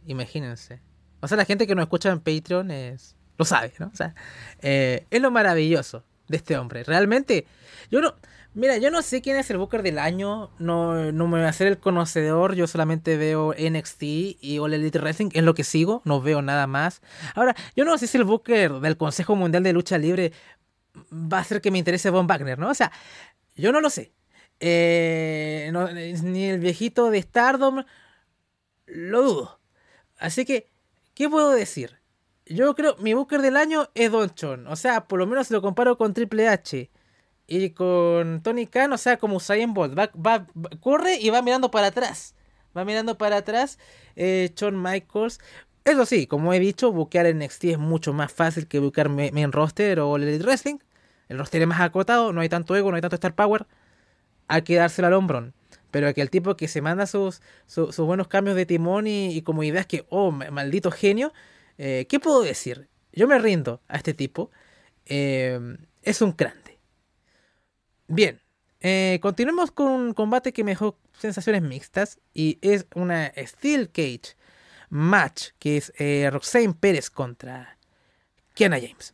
Imagínense. O sea, la gente que nos escucha en Patreon es, lo sabe, ¿no? O sea, eh, es lo maravilloso de este hombre. Realmente, yo no. Mira, yo no sé quién es el Booker del año. No, me voy a hacer el conocedor. Yo solamente veo NXT y All Elite Wrestling. Es lo que sigo. No veo nada más. Ahora, yo no sé si el Booker del Consejo Mundial de Lucha Libre va a ser que me interese Von Wagner, ¿no? O sea, yo no lo sé. Eh, ni el viejito de Stardom lo dudo. Así que, ¿qué puedo decir? Yo creo, mi Booker del año es Don Chon. O sea, por lo menos lo comparo con Triple H. Y con Tony Khan, o sea, como Usain Bolt. corre y va mirando para atrás. Va mirando para atrás. Eh, Michaels. Eso sí, como he dicho, buquear en NXT es mucho más fácil que buquear main roster o el Wrestling. El roster es más acotado, no hay tanto ego, no hay tanto star power. Hay que dárselo al hombrón Pero que el tipo que se manda sus, sus, buenos cambios de timón y, como ideas que, oh, maldito genio. Eh, ¿Qué puedo decir? Yo me rindo a este tipo. Eh, es un grande. Bien, eh, continuemos con un combate que me dejó sensaciones mixtas y es una Steel Cage match que es eh, Roxanne Pérez contra Kiana James.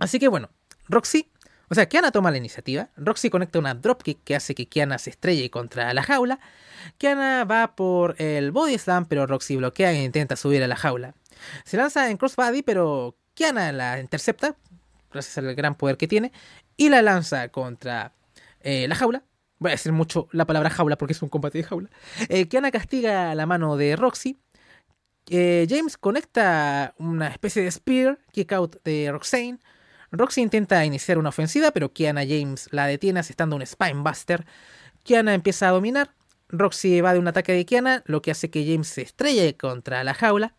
Así que bueno, Roxy, o sea, Kiana toma la iniciativa, Roxy conecta una dropkick que hace que Kiana se estrelle contra la jaula, Kiana va por el body slam, pero Roxy bloquea e intenta subir a la jaula. Se lanza en crossbody, pero Kiana la intercepta, gracias al gran poder que tiene, y la lanza contra eh, la jaula, voy a decir mucho la palabra jaula porque es un combate de jaula. Eh, Kiana castiga la mano de Roxy. Eh, James conecta una especie de spear, kick out de Roxane. Roxy intenta iniciar una ofensiva, pero Kiana James la detiene asestando un Spinebuster. Kiana empieza a dominar. Roxy va de un ataque de Kiana, lo que hace que James se estrelle contra la jaula.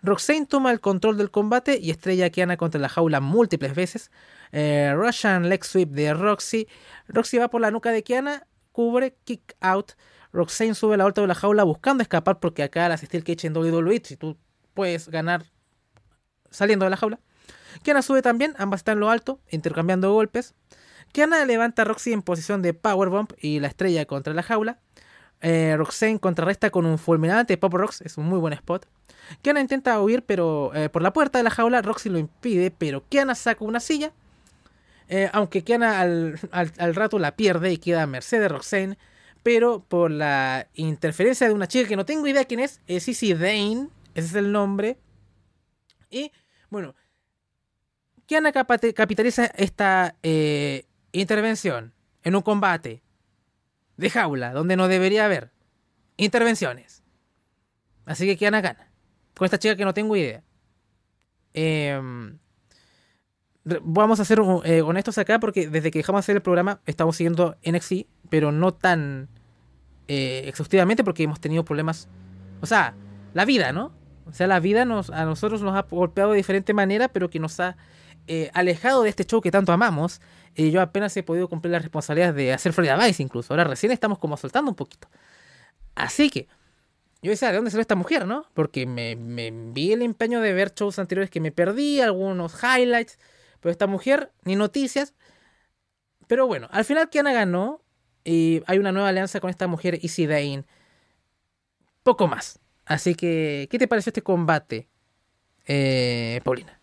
Roxanne toma el control del combate y estrella a Kiana contra la jaula múltiples veces. Eh, Russian leg sweep de Roxy. Roxy va por la nuca de Kiana, cubre, kick out. Roxanne sube la vuelta de la jaula buscando escapar porque acá las Steel Cage en WWE, si tú puedes ganar saliendo de la jaula. Kiana sube también, ambas están en lo alto, intercambiando golpes. Kiana levanta a Roxy en posición de Powerbomb y la estrella contra la jaula. Eh, Roxanne contrarresta con un fulminante Pop Rox, es un muy buen spot. Kiana intenta huir pero eh, por la puerta de la jaula, Roxy lo impide, pero Kiana saca una silla. Eh, aunque Kiana al, rato la pierde y queda a merced de Roxanne, pero por la interferencia de una chica que no tengo idea quién es, es Izzy Dane, ese es el nombre. Y bueno, Kiana capitaliza esta eh, intervención en un combate de jaula donde no debería haber intervenciones. Así que Kiana gana. Con esta chica que no tengo idea. Em, vamos a ser eh, honestos acá porque desde que dejamos de hacer el programa estamos siguiendo NXI, pero no tan eh, exhaustivamente porque hemos tenido problemas. O sea, la vida, ¿no? O sea, la vida a nosotros nos ha golpeado de diferente manera, pero que nos ha eh, alejado de este show que tanto amamos, y eh, yo apenas he podido cumplir las responsabilidades de hacer Florida Vice incluso. Ahora recién estamos como soltando un poquito. Así que yo decía, ¿de dónde salió esta mujer, no? Porque me, vi el empeño de ver shows anteriores que me perdí, algunos highlights, pero esta mujer, ni noticias. Pero bueno, al final Kiana ganó y hay una nueva alianza con esta mujer, Easy Dane. Poco más. Así que, ¿qué te pareció este combate, eh, Paulina?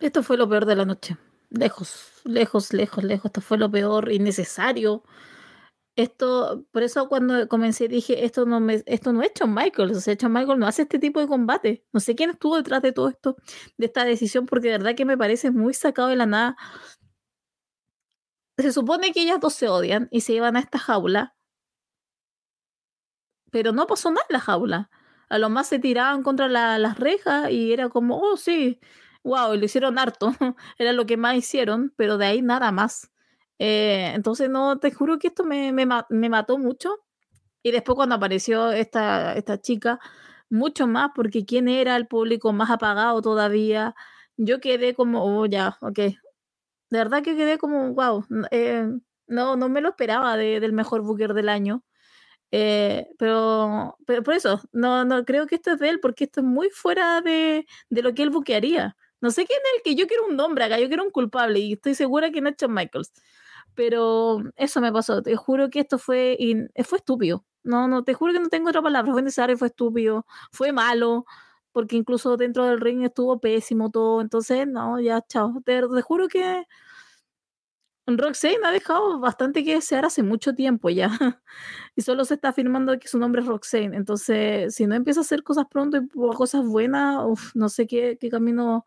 Esto fue lo peor de la noche. Lejos, lejos, lejos, lejos. Esto fue lo peor, innecesario. Esto, por eso cuando comencé dije, esto no me, esto no es John Michael. o sea, John Michael no hace este tipo de combate. No sé quién estuvo detrás de todo esto, de esta decisión, porque de verdad que me parece muy sacado de la nada. Se supone que ellas dos se odian y se llevan a esta jaula, pero no pasó nada en la jaula. A lo más se tiraban contra las rejas y era como, oh sí, wow, lo hicieron harto, era lo que más hicieron, pero de ahí nada más. Eh, entonces, no, te juro que esto me, me, mató mucho. Y después cuando apareció esta, esta chica, mucho más, porque quién era el público más apagado todavía. Yo quedé como, oh, ya, ok. De verdad que quedé como, wow, eh, no, no me lo esperaba del mejor Booker del año. Eh, pero, pero por eso, no, no creo que esto es de él, porque esto es muy fuera de, de lo que él buquearía. No sé quién es el que yo quiero un nombre acá, yo quiero un culpable y estoy segura que no es Shawn Michaels. Pero eso me pasó, te juro que esto fue, eh, fue estúpido. No, no, te juro que no tengo otra palabra, fue necesario, fue estúpido, fue malo, porque incluso dentro del ring estuvo pésimo todo. Entonces, no, ya, chao. Te, juro que Roxanne ha dejado bastante que desear hace mucho tiempo ya. Y solo se está afirmando que su nombre es Roxanne. Entonces, si no empieza a hacer cosas pronto y cosas buenas, no sé qué, qué camino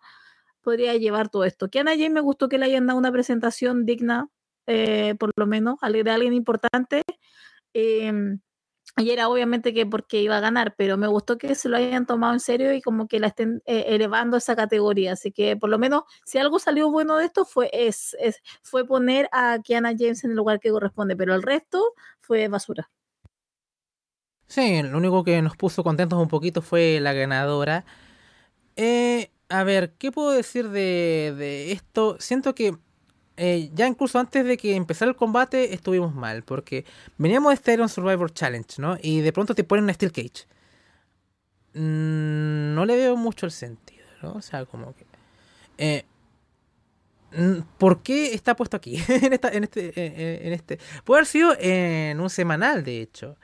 podría llevar todo esto. Kiana James me gustó que le hayan dado una presentación digna, eh, por lo menos, de alguien importante. Em, y era obviamente que porque iba a ganar, pero me gustó que se lo hayan tomado en serio y como que la estén eh, elevando a esa categoría. Así que por lo menos si algo salió bueno de esto fue, es, fue poner a Kiana James en el lugar que corresponde, pero el resto fue basura. Sí, lo único que nos puso contentos un poquito fue la ganadora. Eh, a ver, ¿qué puedo decir de, esto? Siento que eh, ya incluso antes de que empezara el combate estuvimos mal, porque veníamos de este un Survivor Challenge, ¿no? Y de pronto te ponen una Steel Cage. Mm, no le veo mucho el sentido, ¿no? O sea, como que... Eh, ¿Por qué está puesto aquí? en, este, en este. Puede haber sido en un semanal, de hecho.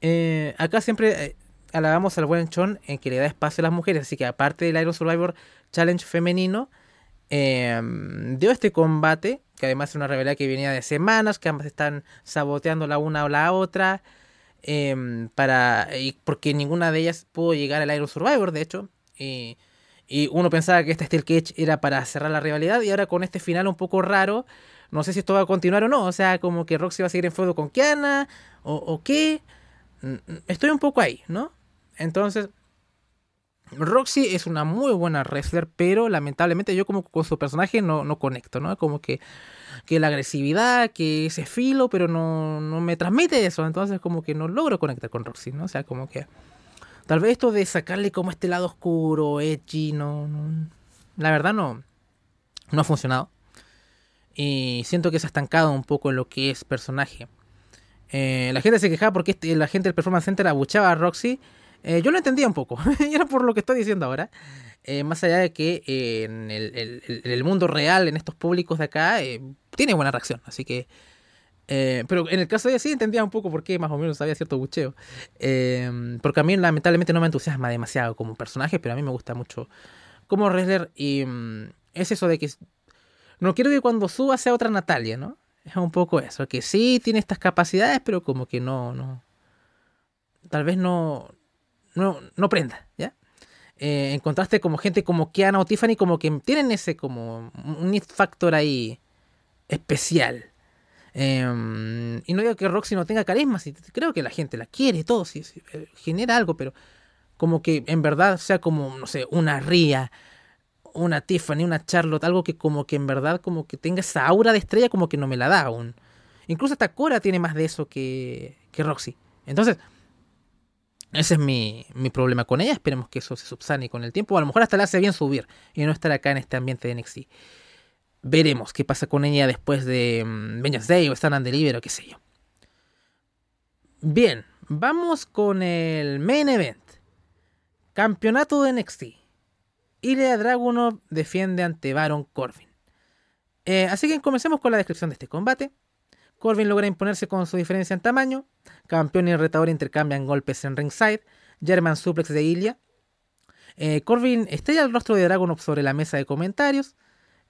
Eh, acá siempre alabamos al buen Chon en que le da espacio a las mujeres. Así que aparte del Iron Survivor Challenge femenino, em, dio este combate, que además es una rivalidad que venía de semanas, que ambas están saboteando la una o la otra. Em, para y porque ninguna de ellas pudo llegar al Iron Survivor, de hecho. Y, uno pensaba que este Steel Cage era para cerrar la rivalidad. Y ahora con este final un poco raro. No sé si esto va a continuar o no. O sea, como que Roxy va a seguir en fuego con Kiana. o qué. Mm, mm, estoy un poco ahí, ¿no? Entonces, Roxy es una muy buena wrestler, pero lamentablemente yo como con su personaje no, no conecto, ¿no? Como que, que la agresividad, que ese filo, pero no, no, me transmite eso, entonces como que no logro conectar con Roxy, ¿no? O sea, como que tal vez esto de sacarle como este lado oscuro, edgy, no, la verdad no, no ha funcionado. Y siento que se ha estancado un poco en lo que es personaje. Eh, la gente se quejaba porque este, la gente del Performance Center abuchaba a Roxy eh, yo lo entendía un poco, y era por lo que estoy diciendo ahora. Eh, más allá de que eh, en, el, mundo real, en estos públicos de acá, tiene buena reacción, así que... pero en el caso de ella sí entendía un poco por qué más o menos había cierto bucheo. porque a mí lamentablemente no me entusiasma demasiado como personaje, pero a mí me gusta mucho como wrestler. Y mm, es eso de que no quiero que cuando suba sea otra Natalia, ¿no? Es un poco eso, que sí tiene estas capacidades, pero como que no, no. Tal vez no, no, no prenda, ¿ya? Eh, encontraste en contraste como gente como Keanu o Tiffany, como que tienen ese como un factor ahí especial. Em, y no digo que Roxy no tenga carisma, creo que la gente la quiere, todo, si, eh, genera algo, pero como que en verdad sea como, no sé, una Ría, una Tiffany, una Charlotte, algo que como que en verdad como que tenga esa aura de estrella como que no me la da aún. Incluso hasta Cora tiene más de eso que, que Roxy. Entonces, ese es mi, problema con ella. Esperemos que eso se subsane con el tiempo. O a lo mejor hasta la hace bien subir y no estar acá en este ambiente de NXT. Veremos qué pasa con ella después de mm, Vengeance Day o Stand and Deliver o qué sé yo. Bien, vamos con el main event. Campeonato de NXT. Ilya Dragunov defiende ante Baron Corbin. Eh, así que comencemos con la descripción de este combate. Corbin logra imponerse con su diferencia en tamaño. Campeón y retador intercambian golpes en ringside. German suplex de Ilya. Eh, Corbin estrella el rostro de Dragunov sobre la mesa de comentarios.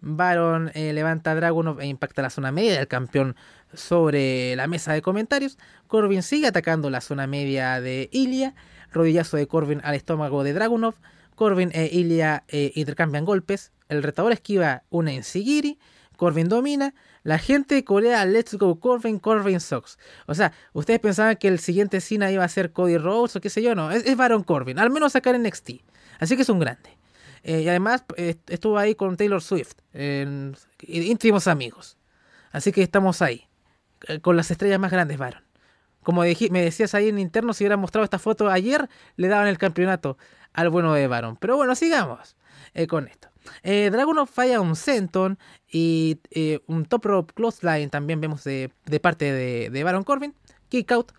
Baron eh, levanta a Dragunov e impacta la zona media del campeón sobre la mesa de comentarios. Corbin sigue atacando la zona media de Ilya. Rodillazo de Corbin al estómago de Dragunov. Corbin e Ilya eh, intercambian golpes. El retador esquiva una en sigiri. Corbin domina. La gente de Corea, let's go, Corbin, Corbin Sox. O sea, ustedes pensaban que el siguiente Cena iba a ser Cody Rhodes o qué sé yo, no, es, Baron Corbin, al menos sacar en NXT. Así que es un grande. Eh, y además eh, estuvo ahí con Taylor Swift, íntimos amigos. Así que estamos ahí, eh, con las estrellas más grandes, Baron. Como me decías ahí en interno, si hubiera mostrado esta foto ayer, le daban el campeonato al bueno de Baron. Pero bueno, sigamos con esto. Eh, Dragon un Senton y eh, un Top Rope line también vemos de, parte de, Baron Corbin. Kick out.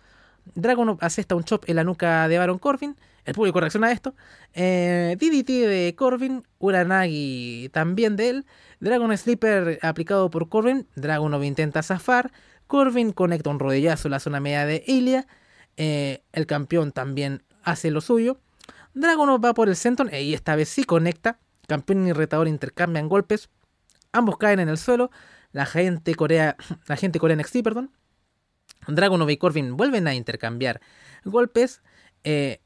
Dragon acepta un chop en la nuca de Baron Corbin. El público reacciona a esto. Eh, DDT de Corbin. Uranagi también de él. Dragon Sleeper aplicado por Corbin. Dragunov intenta zafar. Corbin conecta un rodillazo en la zona media de Ilia. Eh, el campeón también hace lo suyo. Dragunov va por el Senton y esta vez sí conecta. Campeón y retador intercambian golpes. Ambos caen en el suelo. La gente corea, la gente corea NXT, perdón. Dragunov y Corbin vuelven a intercambiar golpes. Eh,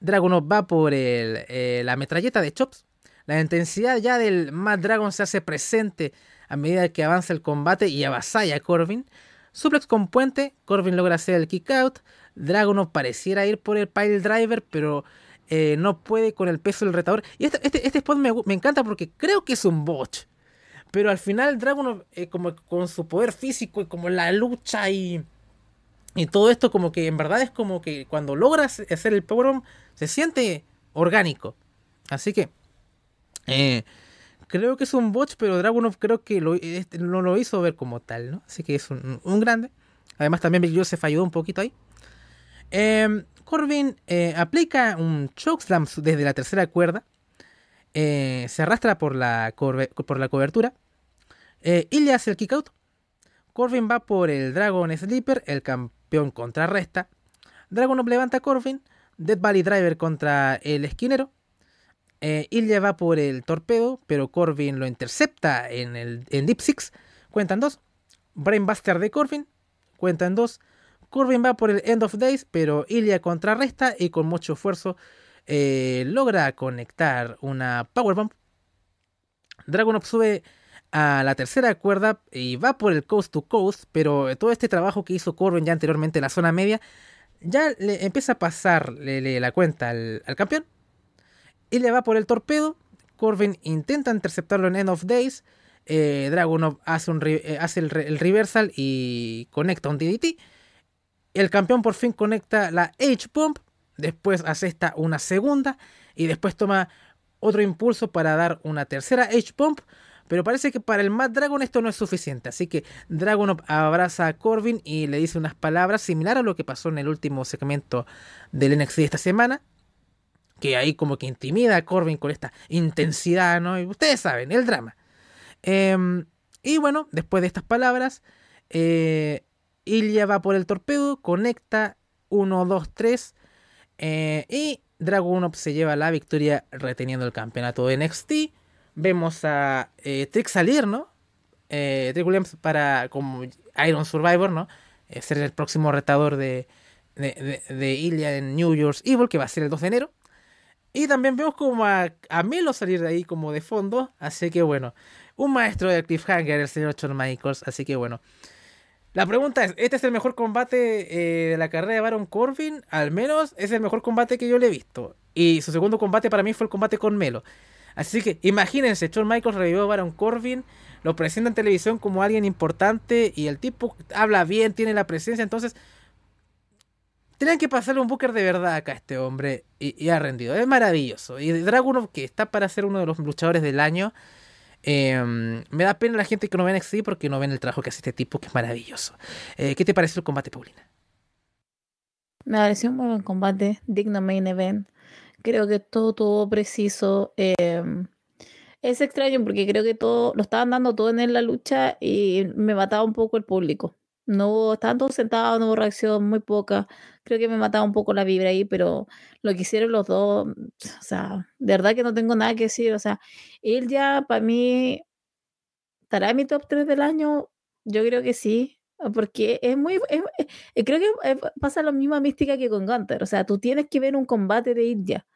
Dragonov va por eh, la metralleta de Chops. La intensidad ya del Mad Dragon se hace presente a medida que avanza el combate y avasalla a Corbin. Suplex con puente, Corbin logra hacer el kick out. Dragunov pareciera ir por el pile driver, pero eh, no puede con el peso del retador. Y este, este, este spot me, encanta porque creo que es un bot Pero al final Dragon eh, como con su poder físico y como la lucha y, todo esto como que en verdad es como que cuando logras hacer el powerbomb se siente orgánico. Así que eh, creo que es un bot pero Dragunov creo que lo, este, no lo hizo ver como tal, ¿no? Así que es un, grande. Además también yo se falló un poquito ahí. Eh, Corbin eh, aplica un chokeslam desde la tercera cuerda. Eh, se arrastra por la, por la cobertura. Eh, y le hace el kick out. Corbin va por el Dragon Sleeper, el campeón contrarresta. Dragon up levanta a Corbin. Dead Valley Driver contra el esquinero. Eh, va por el torpedo, pero Corbin lo intercepta en, el, en Deep Six. Cuentan dos. Brainbuster de Corbin. Cuentan dos. Corbin va por el End of Days, pero Ilya contrarresta y con mucho esfuerzo eh, logra conectar una Powerbomb. Dragunov sube a la tercera cuerda y va por el Coast to Coast, pero todo este trabajo que hizo Corbin ya anteriormente en la zona media, ya le empieza a pasar la cuenta al, campeón. Ilya va por el torpedo, Corbin intenta interceptarlo en End of Days, eh, Dragunov hace, eh, el, el, reversal y conecta un DDT. El campeón por fin conecta la H-Pump, después esta una segunda y después toma otro impulso para dar una tercera H-Pump. Pero parece que para el Mad Dragon esto no es suficiente. Así que Dragon abraza a Corbin y le dice unas palabras similar a lo que pasó en el último segmento del NXT de esta semana. Que ahí como que intimida a Corbin con esta intensidad, ¿no? ustedes saben, el drama. Em, y bueno, después de estas palabras, eh, Ilya va por el torpedo, conecta 1, 2, 3. y y Up se lleva la victoria reteniendo el campeonato de NXT. Vemos a eh, Trick salir, ¿no? Eh, Trick Williams para como Iron Survivor, ¿no? Eh, ser el próximo retador de, de, Ilya en New Year's Evil, que va a ser el 2 de enero. Y también vemos como a, a, Melo salir de ahí como de fondo. Así que bueno, un maestro de cliffhanger, el señor Shawn Michaels. Así que bueno, la pregunta es, ¿este es el mejor combate eh, de la carrera de Baron Corbin? Al menos es el mejor combate que yo le he visto. Y su segundo combate para mí fue el combate con Melo. Así que imagínense, Shawn Michaels revivió a Baron Corbin, lo presenta en televisión como alguien importante y el tipo habla bien, tiene la presencia, entonces tenían que pasarle un Booker de verdad acá a este hombre y, y ha rendido. Es maravilloso. Y Dragunov que está para ser uno de los luchadores del año. Em, me da pena la gente que no ve NXT porque no ven el trabajo que hace este tipo, que es maravilloso. Eh, ¿Qué te parece el combate, Paulina? Me pareció un muy buen combate, digno main event. Creo que todo todo preciso. Em, es extraño porque creo que todo lo estaban dando todo en la lucha y me mataba un poco el público. No hubo tanto sentado, no hubo reacción, muy poca. Creo que me mataba un poco la vibra ahí, pero lo que hicieron los dos, o sea, de verdad que no tengo nada que decir. O sea, él ya para mí estará en mi top 3 del año. Yo creo que sí, ah, porque es muy. Eh, creo que eh, pasa la misma mística que con Gunther, O sea, tú tienes que ver un combate de India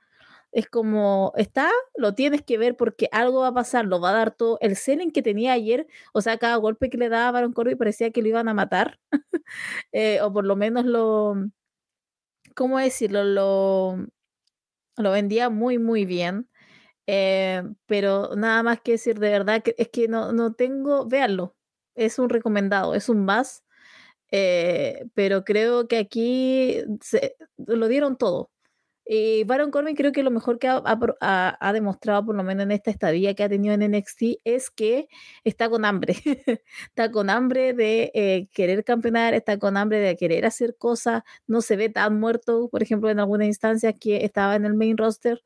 es como, está, lo tienes que ver porque algo va a pasar, lo va a dar todo. El selling que tenía ayer, o sea, cada golpe que le daba a Baron Corby parecía que lo iban a matar, eh, o por lo menos lo, ¿cómo decirlo? Lo, lo vendía muy, muy bien. Eh, pero nada más que decir, de verdad, que es que no, no tengo, véanlo, es un recomendado, es un más, eh, pero creo que aquí se, lo dieron todo, y eh, Baron Corbin creo que lo mejor que ha, demostrado, por lo menos en esta estadía que ha tenido en NXT, es que está con hambre. está con hambre de eh, querer campeonar, está con hambre de querer hacer cosas, no se ve tan muerto, por ejemplo, en algunas instancias que estaba en el main roster.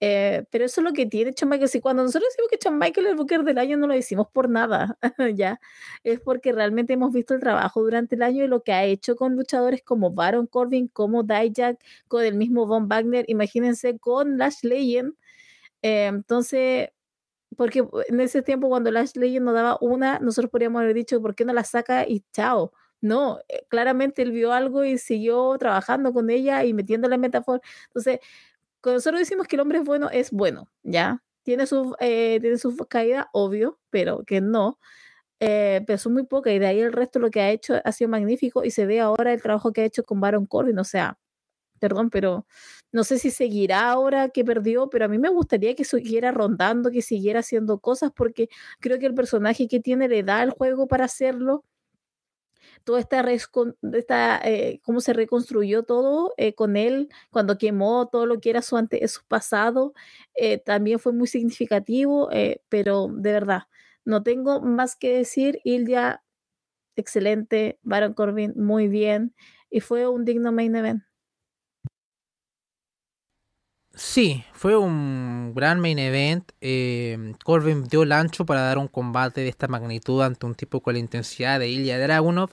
Eh, pero eso es lo que tiene Michael Si cuando nosotros decimos que Michael es el Booker del año, no lo decimos por nada, ya. Es porque realmente hemos visto el trabajo durante el año y lo que ha hecho con luchadores como Baron Corbin, como Dijak, con el mismo Von Wagner, imagínense con Lash Legend. Eh, entonces, porque en ese tiempo cuando Lash Legend nos daba una, nosotros podríamos haber dicho, ¿por qué no la saca y chao? No, eh, claramente él vio algo y siguió trabajando con ella y metiendo la metáfora. Entonces, cuando nosotros decimos que el hombre es bueno, es bueno, ¿ya? Tiene su, eh, tiene su caída, obvio, pero que no. Eh, pero son muy pocas y de ahí el resto lo que ha hecho ha sido magnífico y se ve ahora el trabajo que ha hecho con Baron Corbin, o sea, perdón, pero no sé si seguirá ahora que perdió, pero a mí me gustaría que siguiera rondando, que siguiera haciendo cosas porque creo que el personaje que tiene le da el juego para hacerlo todo esta, esta eh, cómo se reconstruyó todo eh, con él, cuando quemó todo lo que era su, ante su pasado, eh, también fue muy significativo, pero de verdad, no tengo más que decir, Ildia, excelente, Baron Corbin, muy bien, y fue un digno main event. Sí, fue un gran main event. Em, Corbin dio el ancho para dar un combate de esta magnitud ante un tipo con la intensidad de Ilya Dragunov.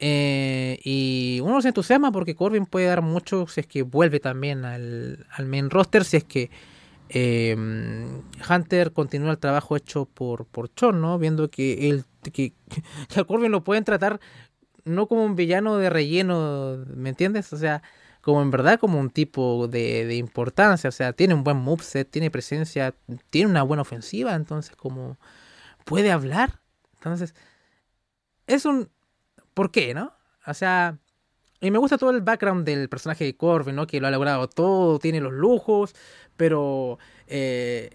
Eh, y uno se entusiasma porque Corbin puede dar mucho si es que vuelve también al, al main roster, si es que em, Hunter continúa el trabajo hecho por, por Chon, ¿no? Viendo que, él, que, que a Corbin lo pueden tratar no como un villano de relleno, ¿me entiendes? O sea, como en verdad como un tipo de, de importancia. O sea, tiene un buen moveset, tiene presencia, tiene una buena ofensiva, entonces como puede hablar. Entonces, es un... ¿Por qué, no? O sea, y me gusta todo el background del personaje de Corbin, ¿no? Que lo ha logrado todo, tiene los lujos, pero... Eh,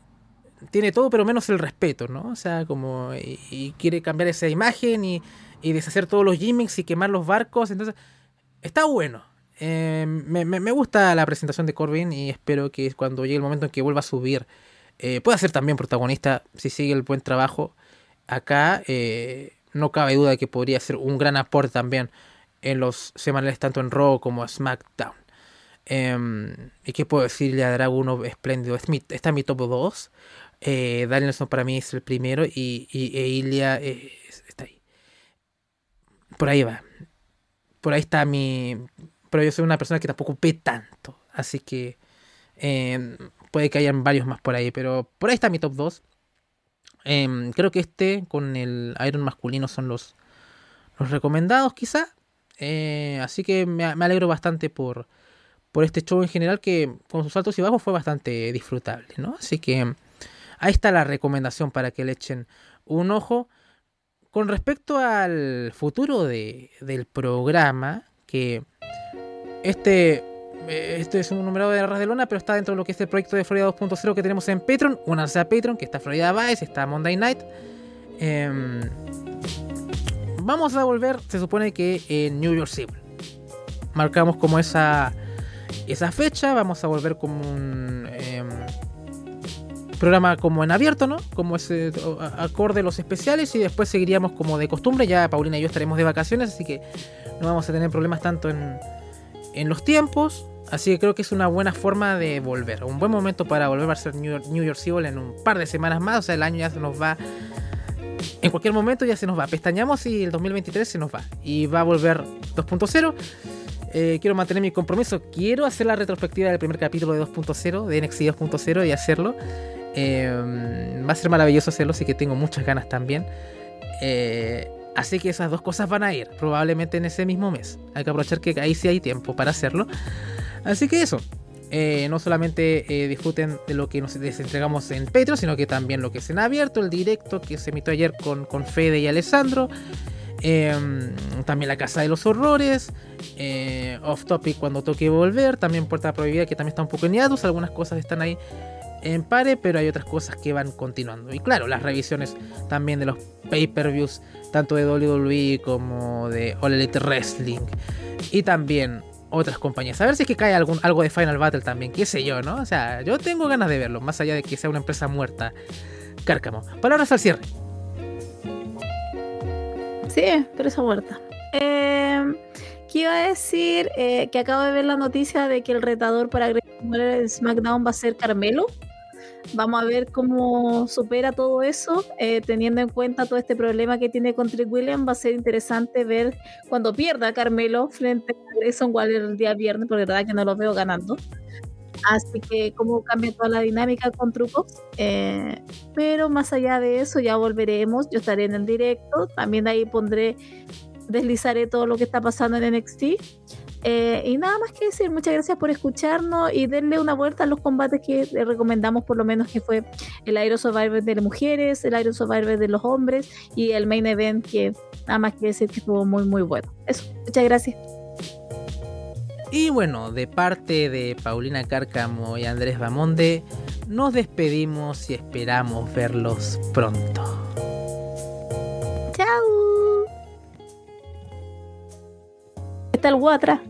tiene todo pero menos el respeto, ¿no? O sea, como... Y, y quiere cambiar esa imagen y, y deshacer todos los gimmicks y quemar los barcos. Entonces, está bueno. Em, me, gusta la presentación de Corbin y espero que cuando llegue el momento en que vuelva a subir eh, pueda ser también protagonista si sigue el buen trabajo. Acá eh, no cabe duda de que podría ser un gran aporte también en los semanales tanto en Raw como SmackDown. Em, ¿Y qué puedo decirle a Dragon espléndido? está en mi top 2. Eh, Danielson para mí es el primero y, y e Ilia está ahí. Por ahí va. Por ahí está mi, pero yo soy una persona que tampoco ve tanto. Así que em, puede que hayan varios más por ahí, pero por ahí está mi top 2. Em, creo que este con el Iron masculino son los, los recomendados quizá. Eh, así que me, alegro bastante por, este show en general que con sus altos y bajos fue bastante disfrutable, Así que ahí está la recomendación para que le echen un ojo. Con respecto al futuro del programa, que este, eh, este es un numerado de Ras de Lona, pero está dentro de lo que es el proyecto de Florida 2.0 que tenemos en Patreon. Unarse a Patreon, que está Florida Vice, está Monday Night. Em, vamos a volver, se supone que en New York City. Marcamos como esa, esa fecha, vamos a volver como un em, programa como en abierto, ¿no? Como ese eh, acorde los especiales y después seguiríamos como de costumbre. Ya Paulina y yo estaremos de vacaciones, así que no vamos a tener problemas tanto en en los tiempos. Así que creo que es una buena forma de volver. Un buen momento para volver a ser New York, New York Civil en un par de semanas más. O sea, el año ya se nos va. En cualquier momento ya se nos va. Pestañamos y el 2023 se nos va. Y va a volver 2.0. Eh, quiero mantener mi compromiso. Quiero hacer la retrospectiva del primer capítulo de 2.0, de NXT 2.0 y hacerlo. Eh, va a ser maravilloso hacerlo, así que tengo muchas ganas también. Eh, Así que esas dos cosas van a ir, probablemente en ese mismo mes. Hay que aprovechar que ahí sí hay tiempo para hacerlo. Así que eso. Eh, no solamente eh, disfruten de lo que nos entregamos en Petro, sino que también lo que se han abierto, el directo que se emitió ayer con, con Fede y Alessandro. Em, también la Casa de los Horrores, eh, Off Topic cuando toque volver, también Puerta Prohibida que también está un poco en algunas cosas están ahí en pare, pero hay otras cosas que van continuando. Y claro, las revisiones también de los pay-per-views, tanto de WWE como de All Elite Wrestling. Y también otras compañías. A ver si es que cae algún, algo de Final Battle también, qué sé yo, ¿no? O sea, yo tengo ganas de verlo, más allá de que sea una empresa muerta. Cárcamo. Palabras al cierre. Sí, empresa muerta. Eh, quiero iba a decir eh, que acabo de ver la noticia de que el retador para Greg en SmackDown va a ser Carmelo. Vamos a ver cómo supera todo eso, eh, teniendo en cuenta todo este problema que tiene con Trick Williams. Va a ser interesante ver cuando pierda Carmelo frente a Grayson Waller el día viernes, porque la verdad que no lo veo ganando. Así que cómo cambia toda la dinámica con Truco eh, pero más allá de eso ya volveremos. Yo estaré en el directo. También ahí pondré deslizaré todo lo que está pasando en NXT. Eh, y nada más que decir, muchas gracias por escucharnos y denle una vuelta a los combates que recomendamos, por lo menos que fue el Aero Survivor de las mujeres, el Aero Survivor de los hombres y el Main Event, que nada más que decir que estuvo muy, muy bueno. Eso, muchas gracias. Y bueno, de parte de Paulina Cárcamo y Andrés Bamonde, nos despedimos y esperamos verlos pronto. ¡Chao! está el guatra.